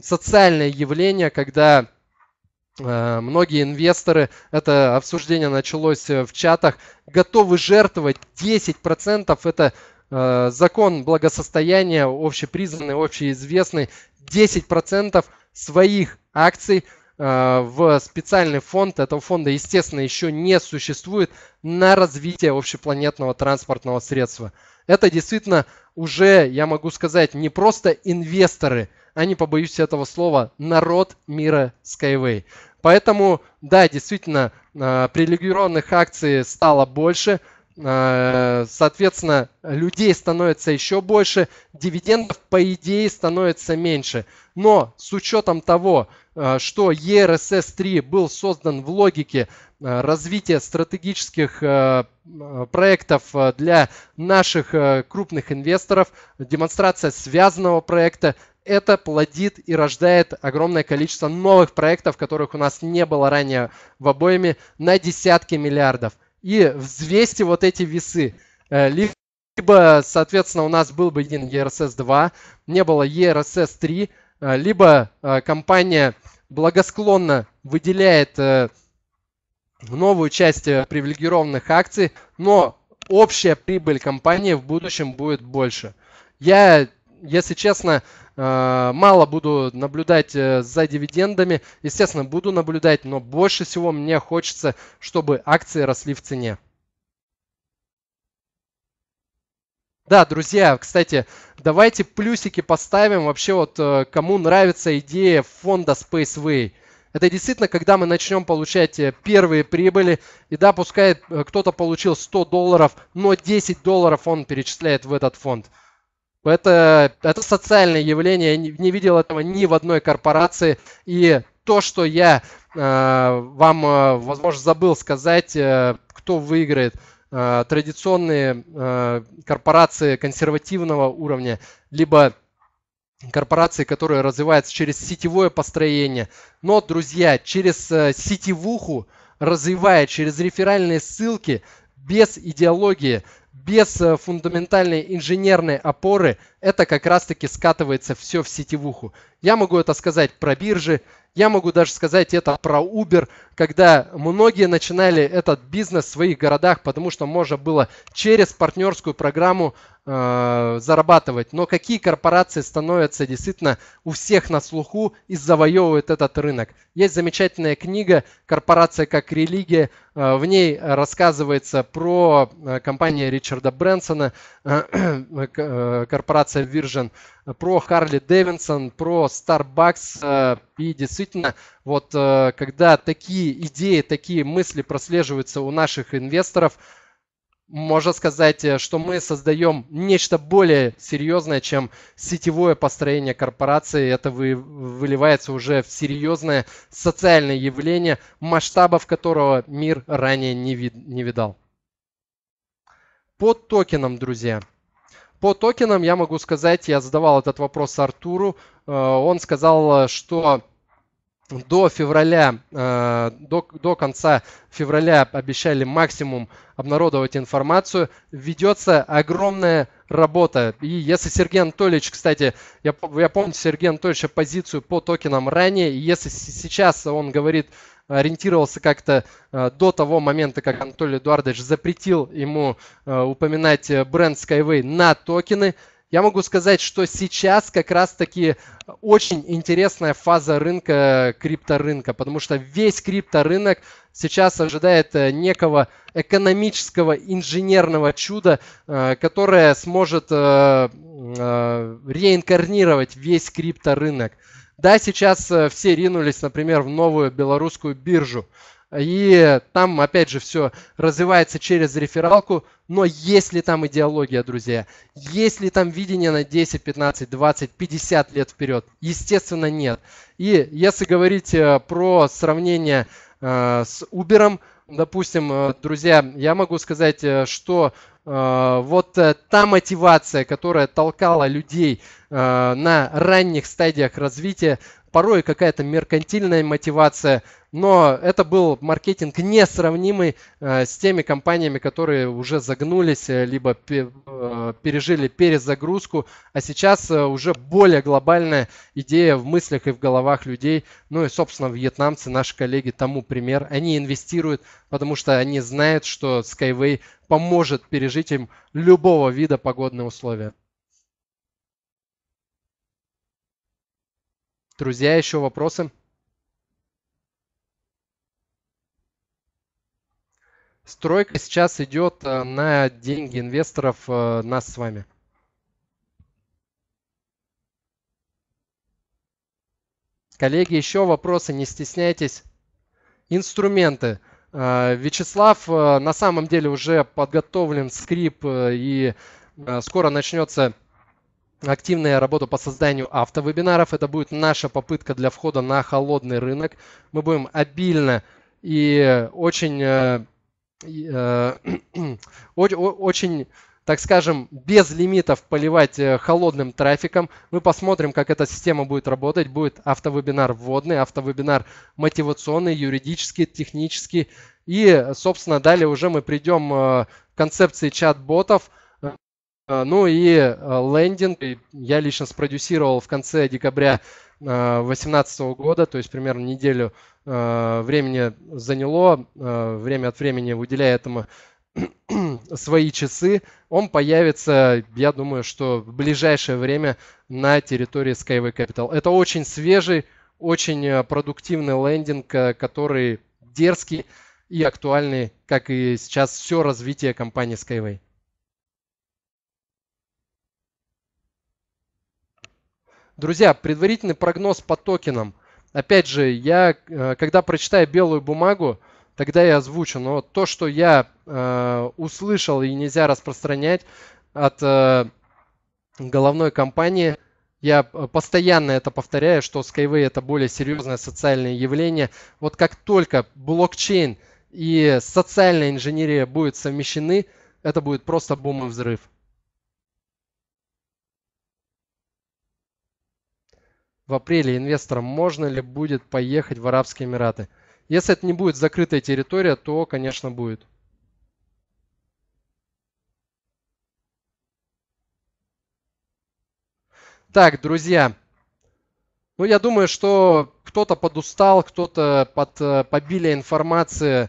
социальное явление, когда э, многие инвесторы, это обсуждение началось в чатах, готовы жертвовать 10%, это э, закон благосостояния, общепризнанный, общеизвестный, 10% своих акций – Э, в специальный фонд. Этого фонда, естественно, еще не существует на развитие общепланетного транспортного средства. Это действительно уже, я могу сказать, не просто инвесторы, а не побоюсь этого слова, народ мира Skyway. Поэтому, да, действительно, э, привилегированных акций стало больше – Э, соответственно, людей становится еще больше, дивидендов, по идее, становится меньше. Но с учетом того, э, что ERSS-3 был создан в логике э, развития стратегических проектов для наших крупных инвесторов, демонстрация связанного проекта, это плодит и рождает огромное количество новых проектов, которых у нас не было ранее в обоими, на десятки миллиардов и взвесьте вот эти весы. Э, либо, соответственно, у нас был бы один ERSS 2, не было ERSS 3, э, либо э, компания благосклонно выделяет новую часть привилегированных акций, но общая прибыль компании в будущем будет больше. Я, если честно, Э, мало буду наблюдать э, за дивидендами. Естественно, буду наблюдать, но больше всего мне хочется, чтобы акции росли в цене. Да, друзья, кстати, давайте плюсики поставим вообще вот э, кому нравится идея фонда Spaceway. Это действительно, когда мы начнем получать первые прибыли, и да, пускай кто-то получил 100 долларов, но 10 долларов он перечисляет в этот фонд. Это, это социальное явление, я не, не видел этого ни в одной корпорации. И то, что я э, вам, э, возможно, забыл сказать, э, кто выиграет, э, традиционные э, корпорации консервативного уровня, либо корпорации, которые развиваются через сетевое построение. Но, друзья, через э, сетевуху, развивая через реферальные ссылки, без идеологии, без э, фундаментальной инженерной опоры это как раз-таки скатывается все в сетевуху. Я могу это сказать про биржи, я могу даже сказать это про Uber, когда многие начинали этот бизнес в своих городах, потому что можно было через партнерскую программу Э, зарабатывать. Но какие корпорации становятся действительно у всех на слуху и завоевывают этот рынок? Есть замечательная книга «Корпорация как религия». Э, в ней рассказывается про э, компанию Ричарда Брэнсона, э, корпорация Virgin, про Харли Дэвинсон, про Starbucks. И действительно, вот когда такие идеи, такие мысли прослеживаются у наших инвесторов – можно сказать, э, что мы создаем нечто более серьезное, чем сетевое построение корпорации. Это вы, выливается уже в серьезное социальное явление, масштабов которого мир ранее не, вид, не видал. По токенам, друзья. По токенам я могу сказать, я задавал этот вопрос Артуру. Э, он сказал, э, что до февраля, э, до, до конца февраля обещали максимум обнародовать информацию. Ведется огромная работа. И если Сергей Анатольевич, кстати, я, я помню Сергея Анатольевича позицию по токенам ранее, и если сейчас он говорит, ориентировался как-то э, до того момента, как Анатолий Эдуардович запретил ему э, упоминать бренд Skyway на токены – я могу сказать, что сейчас как раз-таки очень интересная фаза рынка, крипторынка, потому что весь крипторынок сейчас ожидает э, некого экономического инженерного чуда, э, которое сможет э, реинкарнировать весь крипторынок. Да, сейчас все ринулись, например, в новую белорусскую биржу, и там, опять же, все развивается через рефералку. Но есть ли там идеология, друзья? Есть ли там видение на 10, 15, 20, 50 лет вперед? Естественно, нет. И если говорить э, про сравнение э, с Uber, допустим, э, друзья, я могу сказать, что вот та мотивация, которая толкала людей на ранних стадиях развития, порой какая-то меркантильная мотивация, но это был маркетинг несравнимый э, с теми компаниями, которые уже загнулись, э, либо э, пережили перезагрузку, а сейчас уже более глобальная идея в мыслях и в головах людей. Ну и, собственно, вьетнамцы, наши коллеги, тому пример. Они инвестируют, потому что они знают, что Skyway поможет пережить им любого вида погодные условия. Друзья, еще вопросы? Стройка сейчас идет э, на деньги инвесторов э, нас с вами. Коллеги, еще вопросы, не стесняйтесь. Инструменты. Э, Вячеслав, на самом деле уже подготовлен скрипт и скоро начнется активная работа по созданию автовебинаров. Это будет наша попытка для входа на холодный рынок. Мы будем обильно и э, очень, э, э, очень, так скажем, без лимитов поливать э, холодным трафиком. Мы посмотрим, как эта система будет работать. Будет автовебинар вводный, автовебинар мотивационный, юридический, технический. И, собственно, далее уже мы придем э, к концепции чат-ботов – а, ну и а, лендинг я лично спродюсировал в конце декабря 2018 а, года, то есть примерно неделю времени заняло, время от времени выделяя этому свои часы, он появится, я думаю, что в ближайшее время на территории Skyway Capital. Это очень свежий, очень продуктивный лендинг, который дерзкий и актуальный, как и сейчас все развитие компании Skyway. Друзья, предварительный прогноз по токенам. Опять же, я, э, когда прочитаю белую бумагу, тогда я озвучу. Но то, что я э, услышал и нельзя распространять от э, головной компании, я э, постоянно это повторяю, что Skyway это более серьезное социальное явление. Вот как только блокчейн и социальная инженерия будут совмещены, это будет просто бум и взрыв. в апреле инвесторам, можно ли будет поехать в Арабские Эмираты. Если это не будет закрытая территория, то, конечно, будет. Так, друзья, ну я думаю, что кто-то подустал, кто-то под э, побили информации,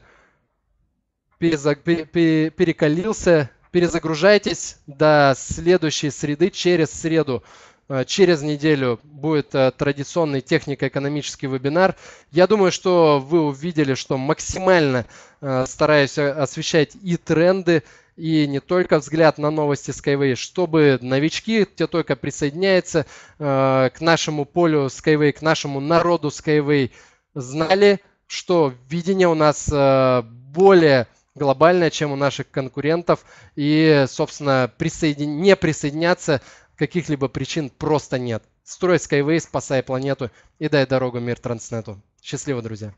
перезаг... перекалился. Перезагружайтесь до следующей среды, через среду. Э, через неделю будет э, традиционный технико-экономический вебинар. Я думаю, что вы увидели, что максимально э, стараюсь освещать и тренды, и не только взгляд на новости Skyway, чтобы новички, те только присоединяются к нашему полю Skyway, к нашему народу Skyway, знали, что видение у нас более глобальное, чем у наших конкурентов, и, собственно, присоедин... не присоединяться каких-либо причин просто нет. Строй Skyway, спасай планету и дай дорогу мир Транснету. Счастливо, друзья!